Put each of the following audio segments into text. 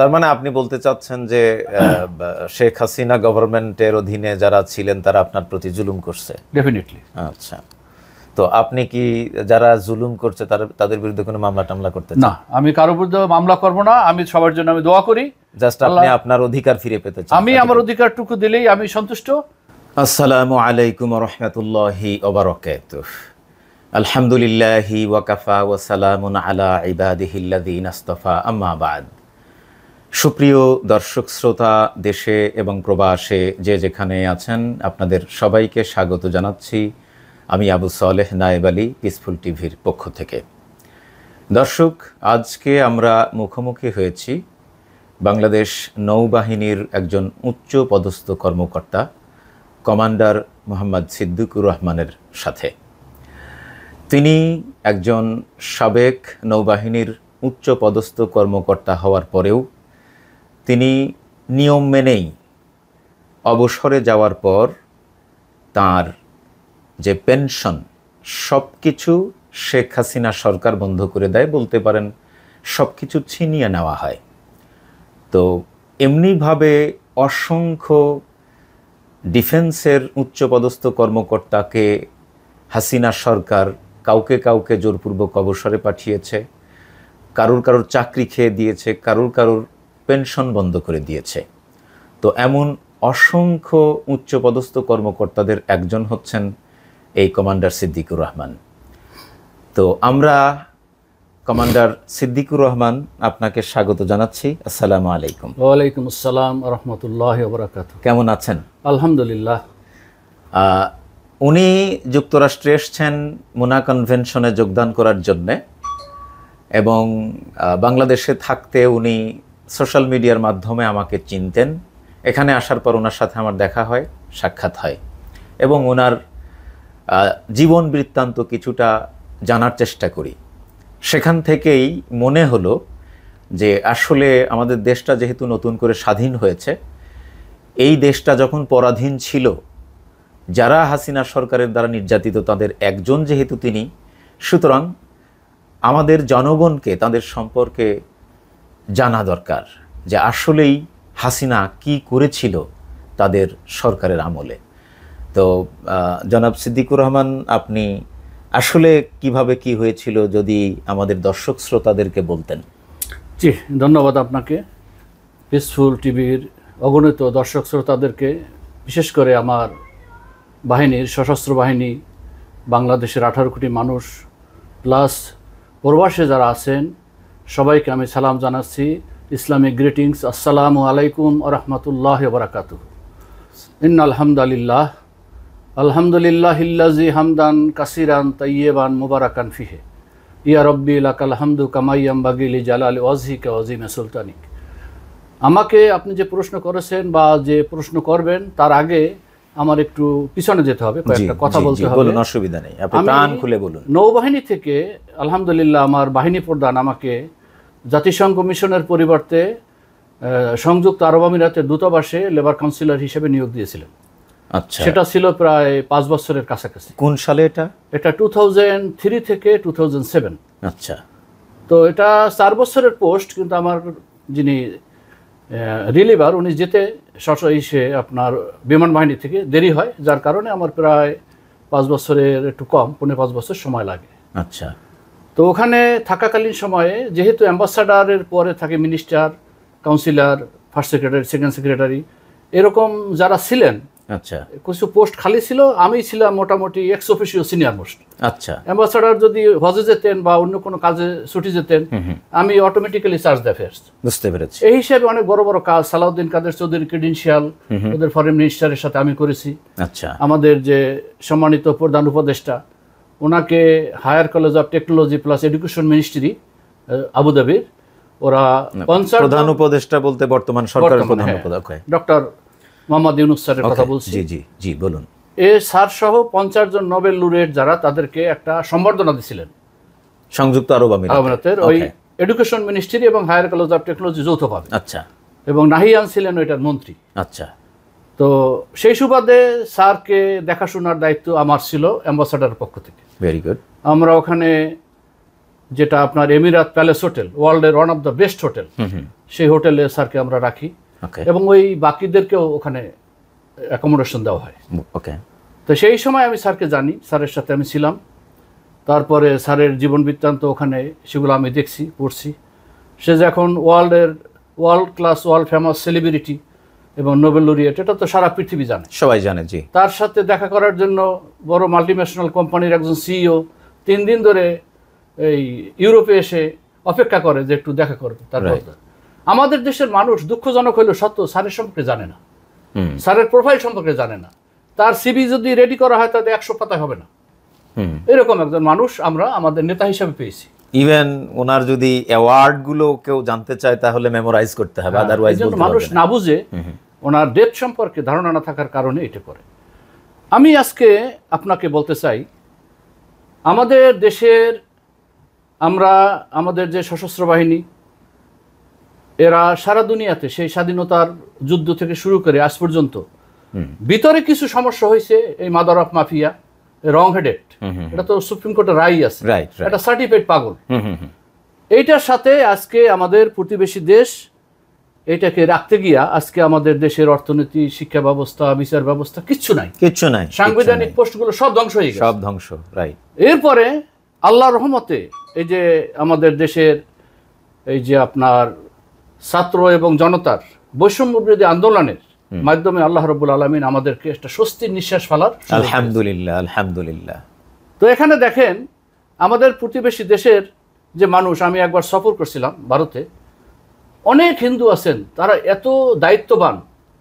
তার মানে আপনি বলতে চাচ্ছেন যে শেখ হাসিনা গভর্নমেন্টের অধীনে যারা ছিলেন তারা আপনার প্রতি জুলুম করছে ডেফিনেটলি আচ্ছা তো আপনি কি যারা জুলুম করছে তাদের বিরুদ্ধে কোনো মামলা টামলা করতে না আমি কারোর বিরুদ্ধে মামলা করব না আমি সবার জন্য আমি দোয়া করি জাস্ট আপনি আপনার অধিকার ফিরে পেতে চান আমি আমার অধিকারটুকু দিলেই আমি সন্তুষ্ট আসসালামু আলাইকুম রহমতুল্লাহি ওবারকাত আলহামদুলিল্লাহি ওয়াকাফা ওয়াসালামুন আলা ইবাদিহিল্লাযীনা ইস্তাফা আম্মা বাদ সুপ্রিয় দর্শক শ্রোতা দেশে এবং প্রবাসে যে যেখানে আছেন আপনাদের সবাইকে স্বাগত জানাচ্ছি আমি আবু সালেহ নায়েব আলী পিসফুল টিভির পক্ষ থেকে দর্শক আজকে আমরা মুখোমুখি হয়েছি বাংলাদেশ নৌবাহিনীর একজন উচ্চ পদস্থ কর্মকর্তা কমান্ডার মোহাম্মদ সিদ্দিকুর রহমানের সাথে তিনি একজন সাবেক নৌবাহিনীর উচ্চ পদস্থ কর্মকর্তা হওয়ার পরেও তিনি নিয়ম মেনেই অবসরে যাওয়ার পর তার যে পেনশন সব কিছু শেখ হাসিনা সরকার বন্ধ করে দেয় বলতে পারেন সব কিছু ছিনিয়ে নেওয়া হয় তো এমনিভাবে অসংখ্য ডিফেন্সের উচ্চপদস্থ কর্মকর্তাকে হাসিনা সরকার কাউকে কাউকে জোরপূর্বক অবসরে পাঠিয়েছে কারোর কারোর চাকরি খেয়ে দিয়েছে কারোর কারোর পেনশন বন্ধ করে দিয়েছে তো এমন অসংখ্য উচ্চপদস্থ কর্মকর্তাদের একজন হচ্ছেন এই কমান্ডার সিদ্দিকুর রহমান তো আমরা কমান্ডার সিদ্দিকুর রহমান আপনাকে স্বাগত জানাচ্ছি আসসালামু আলাইকুম ওয়ালাইকুম আসসালাম রহমতুল্লাহ বরাকাত কেমন আছেন আলহামদুলিল্লাহ উনি যুক্তরাষ্ট্রে এসছেন মোনা কনভেনশনে যোগদান করার জন্যে এবং বাংলাদেশে থাকতে উনি সোশ্যাল মিডিয়ার মাধ্যমে আমাকে চিনতেন এখানে আসার পর ওনার সাথে আমার দেখা হয় সাক্ষাৎ হয় এবং ওনার জীবন বৃত্তান্ত কিছুটা জানার চেষ্টা করি সেখান থেকেই মনে হলো যে আসলে আমাদের দেশটা যেহেতু নতুন করে স্বাধীন হয়েছে এই দেশটা যখন পরাধীন ছিল যারা হাসিনা সরকারের দ্বারা নির্যাতিত তাদের একজন যেহেতু তিনি সুতরাং আমাদের জনগণকে তাদের সম্পর্কে জানা দরকার যে আসলেই হাসিনা কি করেছিল তাদের সরকারের আমলে তো জনাব সিদ্দিকুর রহমান আপনি আসলে কিভাবে কি হয়েছিল যদি আমাদের দর্শক শ্রোতাদেরকে বলতেন জি ধন্যবাদ আপনাকে পিসফুল টিভির অগণিত দর্শক শ্রোতাদেরকে বিশেষ করে আমার বাহিনীর সশস্ত্র বাহিনী বাংলাদেশের আঠারো কোটি মানুষ প্লাস প্রবাসে যারা আছেন সবাইকে আমি সালাম জানাচ্ছি ইসলামিক গ্রিটিংস আসসালামু আলাইকুম আরহামতুল্লাহ বরাকাত ইন আলহামদুলিল্লাহ আলহামদুলিল্লাহ ইল্লাজি হামদান কাসিরান তৈবান মুবারাকান ফিহে ইয়া রব্বি লাকাল হামদু কামাইয়াম বাগিলি জালাল ওয়াজিকে ওয়াজিমে সুলতানিক আমাকে আপনি যে প্রশ্ন করেছেন বা যে প্রশ্ন করবেন তার আগে আমার একটু পিছনে যেতে হবে কয়েকটা কথা বলতে হবে বলুন অসুবিধা নেই আপনি প্রাণ খুলে বলুন নৌবাহিনী থেকে আলহামদুলিল্লাহ আমার বাহিনী প্রধান আমাকে জাতিসংঘ মিশনের পরিবর্তে সংযুক্ত আরব আমিরাতের দূতাবাসে লেবার কাউন্সিলর হিসেবে নিয়োগ দিয়েছিলেন আচ্ছা সেটা ছিল প্রায় পাঁচ বছরের কাছাকাছি কোন সালে এটা এটা টু থাউজেন্ড থ্রি থেকে টু থাউজেন্ড সেভেন আচ্ছা তো এটা চার বছরের পোস্ট কিন্তু আমার যিনি রিলিভার উনি যেতে সে আপনার বিমান থেকে দেরি হয় যার কারণে আমার প্রায় পাঁচ বছরের একটু কম পনেরো পাঁচ বছর সময় লাগে আচ্ছা তো ওখানে থাকাকালীন সময়ে যেহেতু অ্যাম্বাসাডারের পরে থাকে minister councillor first secretary second secretary এরকম যারা ছিলেন আচ্ছা কিছু পোস্ট খালি ছিল আমি ছিলাম মোটামুটি এক্স অফিসিও সিনিয়র মোস্ট আচ্ছা অ্যাম্বাসাডার যদি হজে যেতেন বা অন্য কোনো কাজে ছুটি যেতেন আমি অটোমেটিক্যালি চার্জ দেয় ফেরত বুঝতে পেরেছি এই হিসাবে অনেক বড় বড় কাজ সালাউদ্দিন কাদের চৌধুরীর ক্রেডেন্সিয়াল ওদের ফরেন মিনিস্টারের সাথে আমি করেছি আচ্ছা আমাদের যে সম্মানিত প্রধান উপদেষ্টা ওনাকে higher college of technology plus education ministry আবুধাবির ওরা পঞ্চাশ প্রধান উপদেষ্টা বলতে বর্তমান সরকারের প্রধান ডক্টর হ্যাঁ। মোহাম্মদ ইউনুস স্যারের কথা বলছি জি জি জি বলুন এ স্যার সহ পঞ্চাশ জন নোবেল লুরেট যারা তাদেরকে একটা সম্বর্ধনা দিয়েছিলেন সংযুক্ত আরব আমিরাতের ওই এডুকেশন মিনিস্ট্রি এবং হায়ার কলেজ অফ টেকনোলজি যৌথভাবে আচ্ছা এবং নাহিয়ান ছিলেন ওইটার মন্ত্রী আচ্ছা তো সেই সুবাদে স্যারকে দেখাশোনার দায়িত্ব আমার ছিল অ্যাম্বাসাডার পক্ষ থেকে ভেরি গুড আমরা ওখানে যেটা আপনার এমিরাত প্যালেস হোটেল ওয়ার্ল্ডের one of the best hotel সেই হোটেলে স্যারকে আমরা রাখি এবং ওই বাকিদেরকেও ওখানে অ্যাকোমোডেশন দেওয়া হয় ওকে তো সেই সময় আমি স্যারকে জানি স্যারের সাথে আমি ছিলাম তারপরে স্যারের জীবন বৃত্তান্ত ওখানে সেগুলো আমি দেখছি পড়ছি সে যে এখন ওয়ার্ল্ডের world class world famous celebrity এবং নোবেল লরিয়েট এটা তো সারা পৃথিবী জানে সবাই জানে জি তার সাথে দেখা করার জন্য বড় মাল্টিন্যাশনাল কোম্পানির একজন সিইও তিন দিন ধরে এই ইউরোপে এসে অপেক্ষা করে যে একটু দেখা করবে তারপর আমাদের দেশের মানুষ দুঃখজনক হলেও সত্য স্যারের সম্পর্কে জানে না স্যারের প্রোফাইল সম্পর্কে জানে না তার সিবি যদি রেডি করা হয় তাতে একশো পাতায় হবে না এরকম একজন মানুষ আমরা আমাদের নেতা হিসেবে পেয়েছি ইভেন ওনার যদি অ্যাওয়ার্ড গুলো কেউ জানতে চায় তাহলে মেমোরাইজ করতে হবে আদারওয়াইজ হ্যাঁ, মানুষ না বুঝে ওনার ডেথ সম্পর্কে ধারণা না থাকার কারণে এটা করে আমি আজকে আপনাকে বলতে চাই আমাদের দেশের আমরা আমাদের যে সশস্ত্র বাহিনী এরা সারা দুনিয়াতে সেই স্বাধীনতার যুদ্ধ থেকে শুরু করে আজ পর্যন্ত ভিতরে কিছু সমস্যা হয়েছে এই mother of mafia wrong headed এটা তো সুপ্রিম কোর্টের রায় আছে এটা সার্টিফিকেট পাগল এইটার সাথে আজকে আমাদের প্রতিবেশী দেশ এটাকে রাখতে গিয়া আজকে আমাদের দেশের অর্থনীতি শিক্ষা ব্যবস্থা বিচার ব্যবস্থা কিচ্ছু নাই কিচ্ছু নাই সাংবিধানিক পোস্টগুলো সব ধ্বংস হয়ে গেছে সব ধ্বংস রাইট এরপরে আল্লাহ রহমতে এই যে আমাদের দেশের এই যে আপনার ছাত্র এবং জনতার বৈষম্য বিরোধী আন্দোলনের মাধ্যমে আল্লাহ রবুল আলমিন আমাদেরকে একটা স্বস্তির নিঃশ্বাস ফেলার আলহামদুলিল্লাহ আলহামদুলিল্লাহ তো এখানে দেখেন আমাদের প্রতিবেশী দেশের যে মানুষ আমি একবার সফর করছিলাম ভারতে অনেক হিন্দু আছেন তারা এত দায়িত্ববান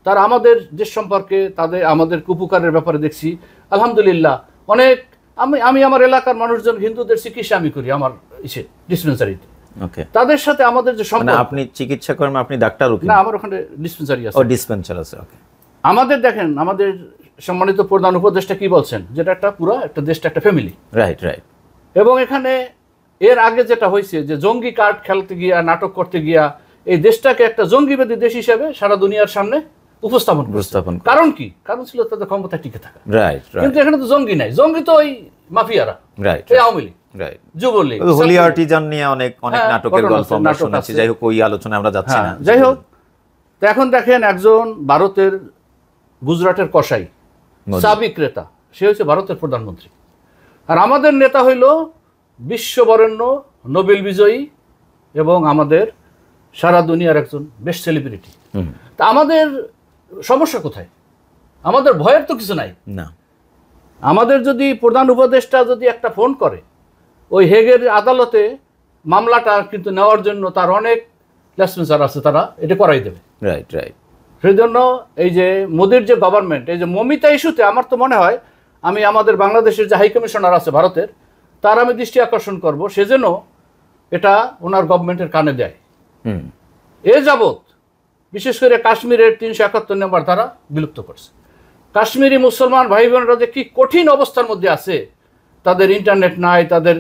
তারা আমাদের দেশ সম্পর্কে তাদের আমাদের কুপুকারের ব্যাপারে দেখছি আলহামদুলিল্লাহ অনেক আমি আমি আমার এলাকার মানুষজন হিন্দুদের চিকিৎসা আমি করি আমার ইসে ডিসপেন্সারিতে তাদের সাথে আমাদের যে মানে সম্পর্ক আপনি চিকিৎসা করেন মানে আপনি ডাক্তারও না আমার ওখানে ডিসপেন্সারি আছে ও ডিসপেন্সার আছে ওকে আমাদের দেখেন আমাদের সম্মানিত প্রধান উপদেষ্টা কি বলছেন যেটা একটা পুরো একটা দেশটা একটা ফ্যামিলি রাইট রাইট এবং এখানে এর আগে যেটা হয়েছে যে জঙ্গি কার্ড খেলতে গিয়া নাটক করতে গিয়া এই দেশটাকে একটা জঙ্গিবাদী দেশ হিসেবে সারা দুনিয়ার সামনে উপস্থাপন উপস্থাপন কারণ কি কারণ ছিল তাদের ক্ষমতা টিকে থাকা রাইট কিন্তু এখানে তো জঙ্গি নাই জঙ্গি তো ওই মাফিয়ারা right Awami League Jubo League Holey Artisan নিয়ে অনেক হ্যাঁ, অনেক নাটকের গল্প আমরা শুনেছি যাই হোক ওই আলোচনায় আমরা যাচ্ছি হ্যাঁ, না যাই হোক তো এখন দেখেন একজন ভারতের গুজরাটের কসাই চা বিক্রেতা সে হচ্ছে ভারতের প্রধানমন্ত্রী আর আমাদের নেতা হইল বিশ্ববরেণ্য নোবেল বিজয়ী এবং আমাদের সারা দুনিয়ার একজন বেস্ট সেলিব্রিটি তা আমাদের সমস্যা কোথায় আমাদের ভয়ের তো কিছু নাই না আমাদের যদি প্রধান উপদেষ্টা যদি একটা ফোন করে ওই হেগের আদালতে মামলাটা কিন্তু নেওয়ার জন্য তার অনেক লেসপেন্সার আছে তারা এটা করাই দেবে রাইট রাইট সেই জন্য এই যে মোদির যে গভর্নমেন্ট এই যে মমিতা ইস্যুতে আমার তো মনে হয় আমি আমাদের বাংলাদেশের যে হাইকমিশনার আছে ভারতের তার আমি দৃষ্টি আকর্ষণ করব সেজন্য এটা ওনার গভর্নমেন্টের কানে দেয় এ যাবৎ বিশেষ করে কাশ্মীরের তিনশো একাত্তর নম্বর তারা বিলুপ্ত করছে কাশ্মীরি মুসলমান ভাই বোনরা যে কী কঠিন অবস্থার মধ্যে আছে তাদের ইন্টারনেট নাই তাদের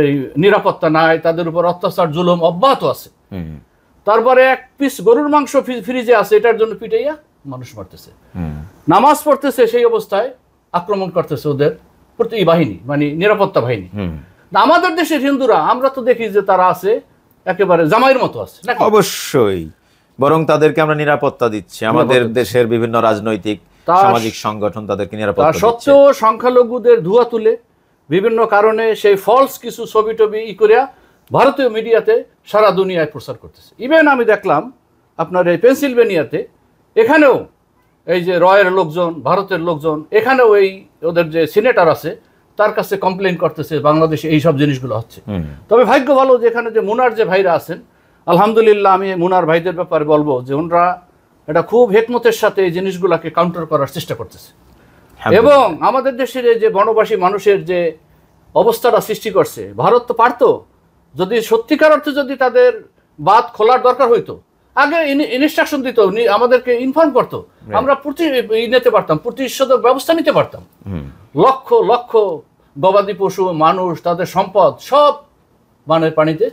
এই নিরাপত্তা নাই তাদের উপর অত্যাচার জুলুম অব্যাহত আছে তারপরে এক পিস গরুর মাংস ফ্রিজে আছে এটার জন্য পিটাইয়া মানুষ মারতেছে নামাজ পড়তেছে সেই অবস্থায় আক্রমণ করতেছে ওদের প্রতি বাহিনী মানে নিরাপত্তা বাহিনী আমাদের দেশের হিন্দুরা আমরা তো দেখি যে তারা আছে একেবারে জামাইয়ের মতো আছে অবশ্যই বরং তাদেরকে আমরা নিরাপত্তা দিচ্ছি আমাদের দেশের বিভিন্ন রাজনৈতিক সামাজিক সংগঠন তাদেরকে নিরাপত্তা সত্ত্বেও সংখ্যালঘুদের ধুয়া তুলে বিভিন্ন কারণে সেই ফলস কিছু ছবি টবি ই করিয়া ভারতীয় মিডিয়াতে সারা দুনিয়ায় প্রচার করতেছে ইভেন আমি দেখলাম আপনার এই পেনসিলভেনিয়াতে এখানেও এই যে রয়ের লোকজন ভারতের লোকজন এখানেও এই ওদের যে সিনেটার আছে তার কাছে কমপ্লেন করতেছে বাংলাদেশে এই সব জিনিসগুলো হচ্ছে তবে ভাগ্য ভালো যে এখানে যে মুনার যে ভাইরা আছেন আলহামদুলিল্লাহ আমি মুনার ভাইদের ব্যাপারে বলবো যে ওনারা এটা খুব হেকমতের সাথে এই জিনিসগুলোকে কাউন্টার করার চেষ্টা করতেছে হ্যাঁ, এবং আমাদের দেশের যে বনবাসী মানুষের যে অবস্থাটা সৃষ্টি করছে ভারত তো পারতো যদি সত্যিকার অর্থে যদি তাদের বাদ খোলার দরকার হইতো আগে ইনস্ট্রাকশন দিত আমাদেরকে ইনফর্ম করতো আমরা প্রতি নিতে পারতাম প্রতিষেধক ব্যবস্থা নিতে পারতাম লক্ষ লক্ষ গবাদি পশু মানুষ তাদের সম্পদ সব মানে পানিতে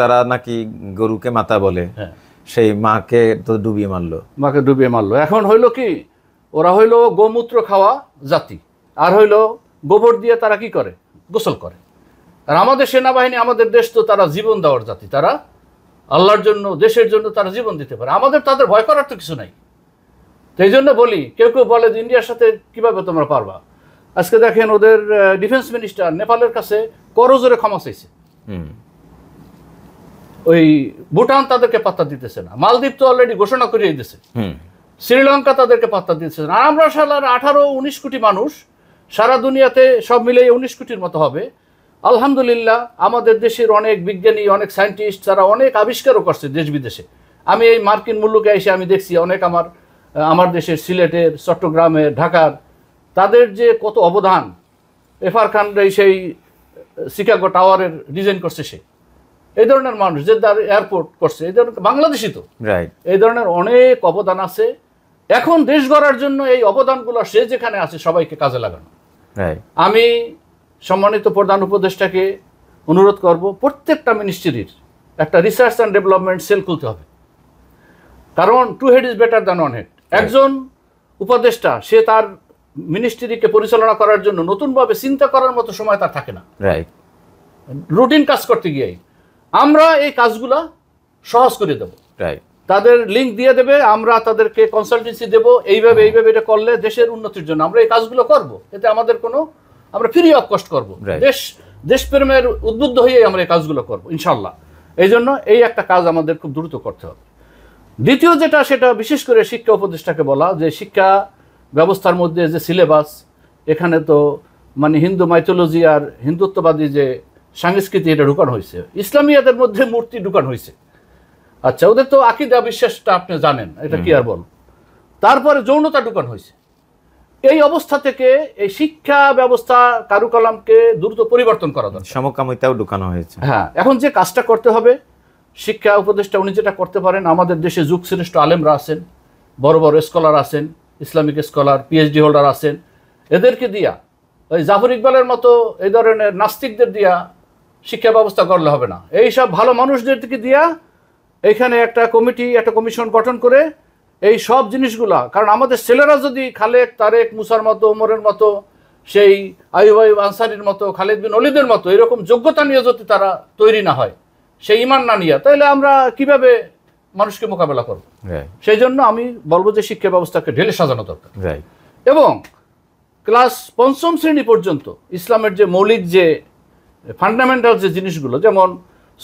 তারা নাকি গরুকে মাতা বলে হ্যাঁ। সেই মাকে তো ডুবিয়ে মারলো মাকে ডুবিয়ে মারলো এখন হইলো কি ওরা হইল গোমূত্র খাওয়া জাতি আর হইল গোবর দিয়ে তারা কি করে গোসল করে আর আমাদের সেনাবাহিনী আমাদের দেশ তো তারা জীবন দেওয়ার জাতি তারা আল্লাহর জন্য দেশের জন্য তারা জীবন দিতে পারে আমাদের তাদের ভয় করার তো কিছু নাই সেই জন্য বলি কেউ কেউ বলে যে ইন্ডিয়ার সাথে কিভাবে তোমরা পারবা আজকে দেখেন ওদের ডিফেন্স মিনিস্টার নেপালের কাছে করজোরে ক্ষমা চাইছে ওই ভুটান তাদেরকে পাত্তা দিতেছে না মালদ্বীপ তো অলরেডি ঘোষণা করিয়ে দিয়েছে শ্রীলঙ্কা তাদেরকে পাত্তা দিয়েছে আর আমরা সালার আঠারো উনিশ কোটি মানুষ সারা দুনিয়াতে সব মিলিয়ে উনিশ কোটির মতো হবে আলহামদুলিল্লাহ আমাদের দেশের অনেক বিজ্ঞানী অনেক সায়েন্টিস্ট তারা অনেক আবিষ্কারও করছে দেশ বিদেশে আমি এই মার্কিন মুল্লুকে এসে আমি দেখছি অনেক আমার আমার দেশের সিলেটের চট্টগ্রামের ঢাকার তাদের যে কত অবদান এফআর খান সেই শিকাগো টাওয়ারের ডিজাইন করছে সে এই ধরনের মানুষ যে এয়ারপোর্ট করছে এই ধরনের বাংলাদেশি তো এই ধরনের অনেক অবদান আছে এখন দেশ গড়ার জন্য এই অবদানগুলো সে যেখানে আছে সবাইকে কাজে লাগানো আমি সম্মানিত প্রধান উপদেষ্টাকে অনুরোধ করব প্রত্যেকটা মিনিস্ট্রির একটা রিসার্চ অ্যান্ড ডেভেলপমেন্ট সেল খুলতে হবে কারণ two head is better than one head একজন উপদেষ্টা সে তার মিনিস্ট্রিকে পরিচালনা করার জন্য নতুনভাবে চিন্তা করার মতো সময় তার থাকে না রুটিন কাজ করতে গিয়ে আমরা এই কাজগুলা সহজ করে দেব রাইট তাদের লিঙ্ক দিয়ে দেবে আমরা তাদেরকে কনসালটেন্সি দেব এইভাবে এইভাবে এটা করলে দেশের উন্নতির জন্য আমরা এই কাজগুলো করব এতে আমাদের কোনো আমরা ফ্রি অফ কস্ট করবো দেশ দেশপ্রেমের উদ্বুদ্ধ হয়ে আমরা এই কাজগুলো করব ইনশাল্লাহ এই জন্য এই একটা কাজ আমাদের খুব দ্রুত করতে হবে দ্বিতীয় যেটা সেটা বিশেষ করে শিক্ষা উপদেষ্টাকে বলা যে শিক্ষা ব্যবস্থার মধ্যে যে সিলেবাস এখানে তো মানে হিন্দু মাইথোলজি আর হিন্দুত্ববাদী যে সাংস্কৃতি এটা ঢুকানো হয়েছে ইসলামিয়াদের মধ্যে মূর্তি ঢুকানো হয়েছে আচ্ছা ওদের তো আকিদা বিশ্বাসটা আপনি জানেন এটা কি আর বল তারপরে যৌনতা ঢুকান হয়েছে এই অবস্থা থেকে এই শিক্ষা ব্যবস্থা কারুকলামকে দ্রুত পরিবর্তন করা দরকার সমকামিতাও ঢুকানো হয়েছে হ্যাঁ এখন যে কাজটা করতে হবে শিক্ষা উপদেষ্টা উনি যেটা করতে পারেন আমাদের দেশে যুগশ্রেষ্ঠ আলেমরা আছেন বড় বড় স্কলার আছেন ইসলামিক স্কলার পিএইচডি হোল্ডার আছেন এদেরকে দিয়া ওই জাফর ইকবালের মতো এই ধরনের নাস্তিকদের দিয়া শিক্ষা ব্যবস্থা করলে হবে না এই সব ভালো মানুষদেরকে দিয়া এখানে একটা কমিটি একটা কমিশন গঠন করে এই সব জিনিসগুলা কারণ আমাদের ছেলেরা যদি খালেদ তারেক মুসার মতো ওমরের মতো সেই আইবাই আনসারির মতো খালেদ বিন অলিদের মতো এরকম যোগ্যতা নিয়ে যদি তারা তৈরি না হয় সেই ইমান না নিয়ে তাহলে আমরা কিভাবে মানুষকে মোকাবেলা করব সেই জন্য আমি বলবো যে শিক্ষা ব্যবস্থাকে ঢেলে সাজানো দরকার এবং ক্লাস পঞ্চম শ্রেণী পর্যন্ত ইসলামের যে মৌলিক যে ফান্ডামেন্টাল যে জিনিসগুলো যেমন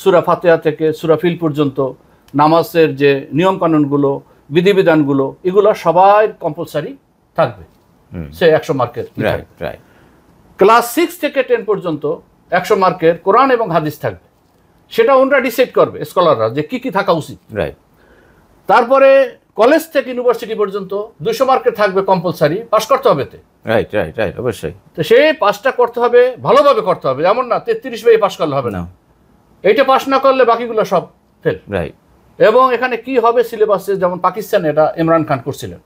সুরা ফাতেহা থেকে সুরা ফিল পর্যন্ত নামাজের যে নিয়মকানুনগুলো বিধিবিধানগুলো এগুলো সবাই কম্পালসারি থাকবে সে একশো মার্কের ক্লাস সিক্স থেকে টেন পর্যন্ত একশো মার্কের কোরআন এবং হাদিস থাকবে সেটা ওনরা ডিসাইড করবে স্কলাররা যে কি কি থাকা উচিত তারপরে কলেজ থেকে ইউনিভার্সিটি পর্যন্ত দুশো মার্কের থাকবে কম্পালসারি পাশ করতে হবে তে রাইট রাইট রাইট অবশ্যই তো সেই পাশটা করতে হবে ভালোভাবে করতে হবে এমন না তেত্রিশ বাই পাশ করলে হবে না এইটা পাশ না করলে বাকিগুলো সব ফেল রাইট এবং এখানে কি হবে সিলেবাসে যেমন পাকিস্তানে এটা ইমরান খান করছিলেন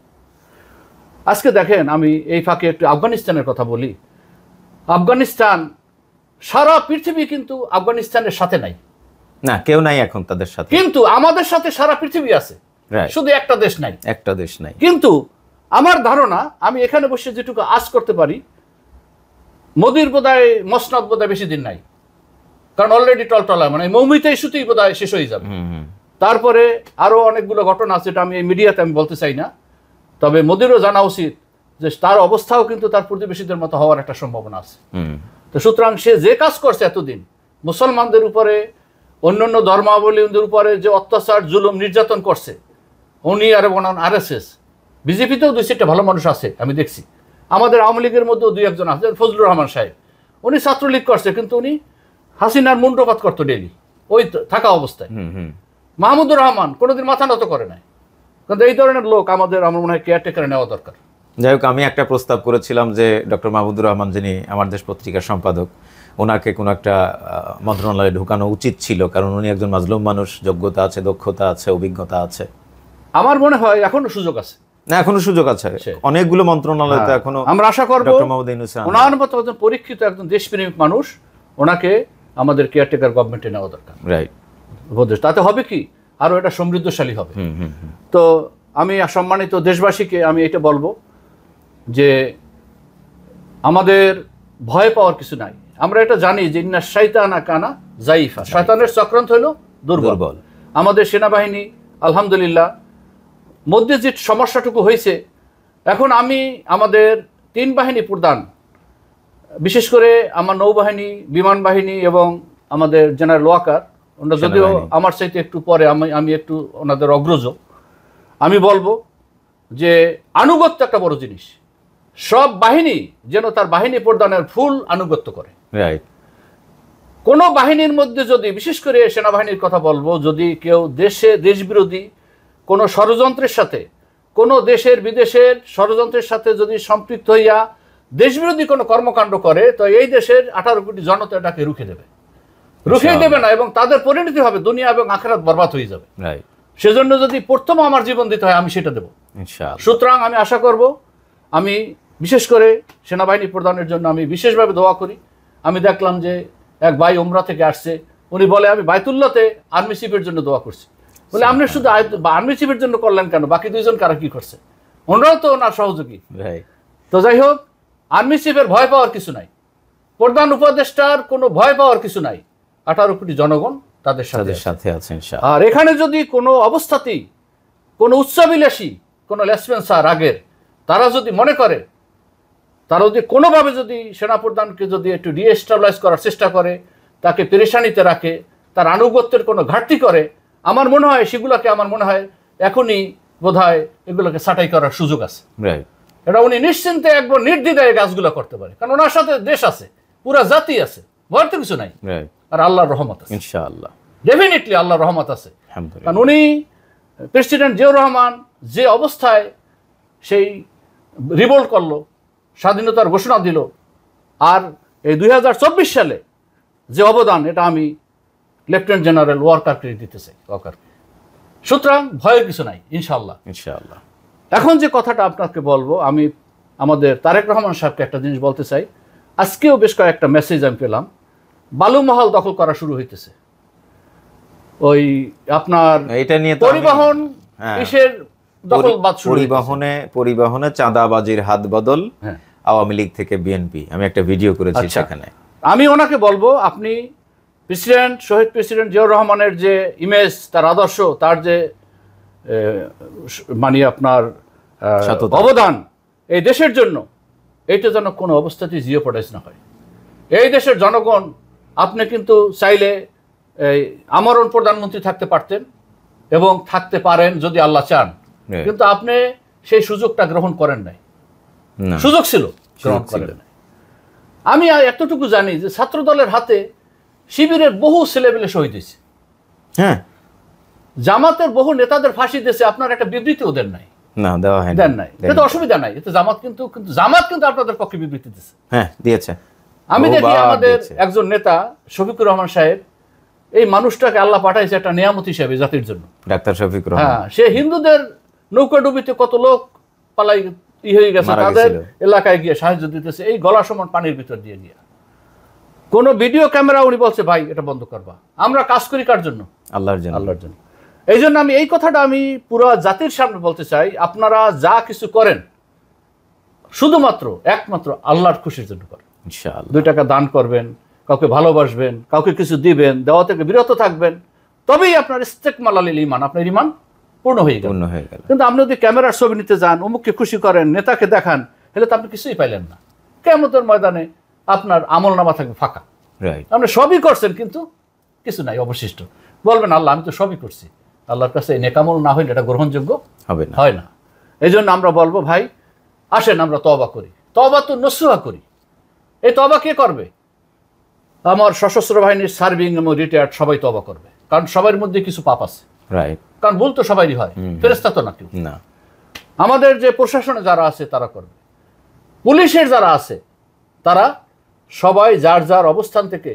আজকে দেখেন আমি এই ফাঁকে একটু আফগানিস্তানের কথা বলি আফগানিস্তান সারা পৃথিবী কিন্তু আফগানিস্তানের সাথে নাই না কেউ নাই এখন তাদের সাথে কিন্তু আমাদের সাথে সারা পৃথিবী আছে শুধু একটা দেশ নাই একটা দেশ নাই কিন্তু আমার ধারণা আমি এখানে বসে যেটুকু আজ করতে পারি মোদির বোধহয় মসনাদ বোধহয় বেশি দিন নাই কারণ অলরেডি টলটলা মানে মৌমিতে ইস্যুতেই বোধহয় শেষ হয়ে যাবে তারপরে আরও অনেকগুলো ঘটনা আছে এটা আমি এই মিডিয়াতে আমি বলতে চাই না তবে মোদিরও জানা উচিত যে তার অবস্থাও কিন্তু তার প্রতিবেশীদের মতো হওয়ার একটা সম্ভাবনা আছে তো সুতরাং সে যে কাজ করছে এতদিন মুসলমানদের উপরে অন্যান্য ধর্মাবলম্বীদের উপরে যে অত্যাচার জুলুম নির্যাতন করছে উনি আর বনান আর এস এস বিজেপিতেও দুই চারটা ভালো মানুষ আছে আমি দেখছি আমাদের আওয়ামী লীগের মধ্যেও দুই একজন আছে ফজলুর রহমান সাহেব উনি ছাত্রলীগ করছে কিন্তু উনি হাসিনার মুন্ডপাত করতো ডেলি ওই থাকা অবস্থায় মাহমুদুর রহমান কোনোদিন মাথা নত করে নাই কিন্তু এই ধরনের লোক আমাদের আমার মনে হয় কেয়ারটেকারে নেওয়া দরকার যাই হোক আমি একটা প্রস্তাব করেছিলাম যে ডক্টর মাহমুদুর রহমান যিনি আমার দেশ পত্রিকার সম্পাদক ওনাকে কোনো একটা মন্ত্রণালয়ে ঢুকানো উচিত ছিল কারণ উনি একজন মাজলুম মানুষ যোগ্যতা আছে দক্ষতা আছে অভিজ্ঞতা আছে আমার মনে হয় এখনো সুযোগ আছে না এখনো সুযোগ আছে অনেকগুলো মন্ত্রণালয় তো হ্যাঁ। এখনো আমরা আশা করবো ওনার মতো একজন পরীক্ষিত একজন দেশপ্রেমিক মানুষ ওনাকে আমাদের কেয়ারটেকার গভর্নমেন্টে নেওয়া দরকার রাইট উপদেশ তাতে হবে কি আরও এটা সমৃদ্ধশালী হবে তো আমি সম্মানিত দেশবাসীকে আমি এটা বলবো যে আমাদের ভয় পাওয়ার কিছু নাই আমরা এটা জানি যে ইন্না শৈতানা কানা জাইফা শৈতানের চক্রান্ত হলো দুর্বল আমাদের সেনাবাহিনী আলহামদুলিল্লাহ মধ্যে যে সমস্যাটুকু হয়েছে এখন আমি আমাদের তিন বাহিনী প্রধান বিশেষ করে আমার নৌবাহিনী বিমান বাহিনী এবং আমাদের জেনারেল ওয়াকার ওনারা যদিও আমার চাইতে একটু পরে আমি আমি একটু ওনাদের অগ্রজ আমি বলবো যে আনুগত্য একটা বড় জিনিস সব বাহিনী যেন তার বাহিনী প্রদানের ফুল আনুগত্য করে কোন কোনো বাহিনীর মধ্যে যদি বিশেষ করে সেনাবাহিনীর কথা বলবো যদি কেউ দেশে দেশবিরোধী কোনো ষড়যন্ত্রের সাথে কোনো দেশের বিদেশের ষড়যন্ত্রের সাথে যদি সম্পৃক্ত হইয়া দেশবিরোধী কোনো কর্মকাণ্ড করে তো এই দেশের আঠারো কোটি জনতা এটাকে রুখে দেবে রুখিয়ে দেবে না এবং তাদের পরিণতি হবে দুনিয়া এবং আখেরাত বরবাদ হয়ে যাবে সেজন্য যদি প্রথম আমার জীবন দিতে হয় আমি সেটা দেবো সুতরাং আমি আশা করব আমি বিশেষ করে সেনাবাহিনী প্রদানের জন্য আমি বিশেষভাবে দোয়া করি আমি দেখলাম যে এক ভাই ওমরা থেকে আসছে উনি বলে আমি বাইতুল্লাতে আর্মি চিফের জন্য দোয়া করছি বলে আপনি শুধু আর্মি চিফের জন্য করলেন কেন বাকি দুইজন কারা কি করছে ওনারাও তো ওনার সহযোগী তো যাই হোক আর্মি চিফের ভয় পাওয়ার কিছু নাই প্রধান উপদেষ্টার কোনো ভয় পাওয়ার কিছু নাই আঠারো কোটি জনগণ তাদের সাথে সাথে আছেন আর এখানে যদি কোনো অবস্থাতেই কোনো উচ্চাভিলাষী কোনো লেসপেন্সার স্যার আগের তারা যদি মনে করে তারা যদি কোনোভাবে যদি সেনাপ্রধানকে যদি একটু ডিএস্টাবলাইজ করার চেষ্টা করে তাকে পেরেশানিতে রাখে তার আনুগত্যের কোনো ঘাটতি করে আমার মনে হয় সেগুলোকে আমার মনে হয় এখনই বোধ হয় এগুলোকে ছাটাই করার সুযোগ আছে এটা উনি নিশ্চিন্তে একবার নির্দ্বিধায় গাছগুলো করতে পারে কারণ ওনার সাথে দেশ আছে পুরা জাতি আছে ভয়ের তো কিছু নাই আর আল্লাহর রহমত আছে ইনশাআল্লাহ ডেফিনেটলি আল্লাহর রহমত আছে কারণ উনি প্রেসিডেন্ট জিয়াউর রহমান যে অবস্থায় সেই রিভোল্ট করলো স্বাধীনতার ঘোষণা দিল আর এই দুই সালে যে অবদান এটা আমি লেফটেন্যান্ট জেনারেল ওয়ার্কারকে দিতে চাই ওয়ার্কারকে সুতরাং ভয়ের কিছু নাই ইনশাল্লাহ ইনশাআল্লাহ এখন যে কথাটা আপনাকে বলবো আমি আমাদের তারেক রহমান সাহেবকে একটা জিনিস বলতে চাই আজকেও বেশ কয়েকটা মেসেজ আমি পেলাম বালুমহল দখল করা শুরু হইতেছে ওই আপনার এটা নিয়ে পরিবহন কিসের হ্যাঁ। পরিবহনে পরিবহনে চাঁদাবাজির হাত বদল হ্যাঁ। আওয়ামী লীগ থেকে বিএনপি আমি একটা ভিডিও করেছি আচ্ছা। সেখানে আমি ওনাকে বলবো আপনি প্রেসিডেন্ট শহীদ প্রেসিডেন্ট জিয়াউর রহমানের যে ইমেজ তার আদর্শ তার যে মানে আপনার অবদান এই দেশের জন্য এইটা যেন কোনো অবস্থাতেই জিও পটাইস না হয় এই দেশের জনগণ আপনি কিন্তু চাইলে এই আমরণ প্রধানমন্ত্রী থাকতে পারতেন এবং থাকতে পারেন যদি আল্লাহ চান হ্যাঁ। কিন্তু আপনি সেই সুযোগটা গ্রহণ করেন নাই সুযোগ ছিল গ্রহণ করেন আমি এতটুকু জানি যে ছাত্র দলের হাতে শিবিরের বহু ছেলেবেলে শহীদ হয়েছে হ্যাঁ জামাতের বহু নেতাদের ফাঁসি দিয়েছে আপনার একটা বিবৃতি ওদের নাই না দেওয়া হয় দেন নাই এটা অসুবিধা নাই এতে জামাত কিন্তু জামাত কিন্তু আপনাদের পক্ষে বিবৃতি দিয়েছে হ্যাঁ দিয়েছে আমি দেখি আমাদের একজন নেতা শফিকুর রহমান সাহেব এই মানুষটাকে আল্লাহ পাঠাইছে একটা নিয়ামত হিসাবে জাতির জন্য ডাক্তার শফিকুর হ্যাঁ সে হিন্দুদের নৌকা ডুবিতে কত লোক পালাই ই হয়ে গেছে তাদের এলাকায় গিয়ে সাহায্য দিতেছে এই গলা সমান পানির ভিতর দিয়ে গিয়া কোন ভিডিও ক্যামেরা উনি বলছে ভাই এটা বন্ধ করবা আমরা কাজ করি কার জন্য আল্লাহর জন্য আল্লাহর জন্য এই জন্য আমি এই কথাটা আমি পুরো জাতির সামনে বলতে চাই আপনারা যা কিছু করেন শুধুমাত্র একমাত্র আল্লাহর খুশির জন্য করেন দুই টাকা দান করবেন কাউকে ভালোবাসবেন কাউকে কিছু দিবেন দেওয়া থেকে বিরত থাকবেন তবেই আপনার মালালি ইমান আপনার ইমান পূর্ণ হয়ে গেল হয়ে গেল কিন্তু আপনি যদি ক্যামেরার ছবি নিতে যান অমুককে খুশি করেন নেতাকে দেখান তাহলে তো আপনি কিছুই পাইলেন না কেমতের ময়দানে আপনার আমল নামা থাকবে ফাঁকা আপনি সবই করছেন কিন্তু কিছু নাই অবশিষ্ট বলবেন আল্লাহ আমি তো সবই করছি আল্লাহর কাছে এই নেকামল না হইলে এটা গ্রহণযোগ্য হবে হয় না এই জন্য আমরা বলবো ভাই আসেন আমরা তবা করি তবা তো নসুয়া করি এই তবা কে করবে আমার সশস্ত্র বাহিনীর সার্ভিং এবং রিটায়ার্ড সবাই তবা করবে কারণ সবার মধ্যে কিছু পাপ আছে রাইট কারণ ভুল তো সবাই হয় ফেরেস্তা তো না কেউ না আমাদের যে প্রশাসনে যারা আছে তারা করবে পুলিশের যারা আছে তারা সবাই যার যার অবস্থান থেকে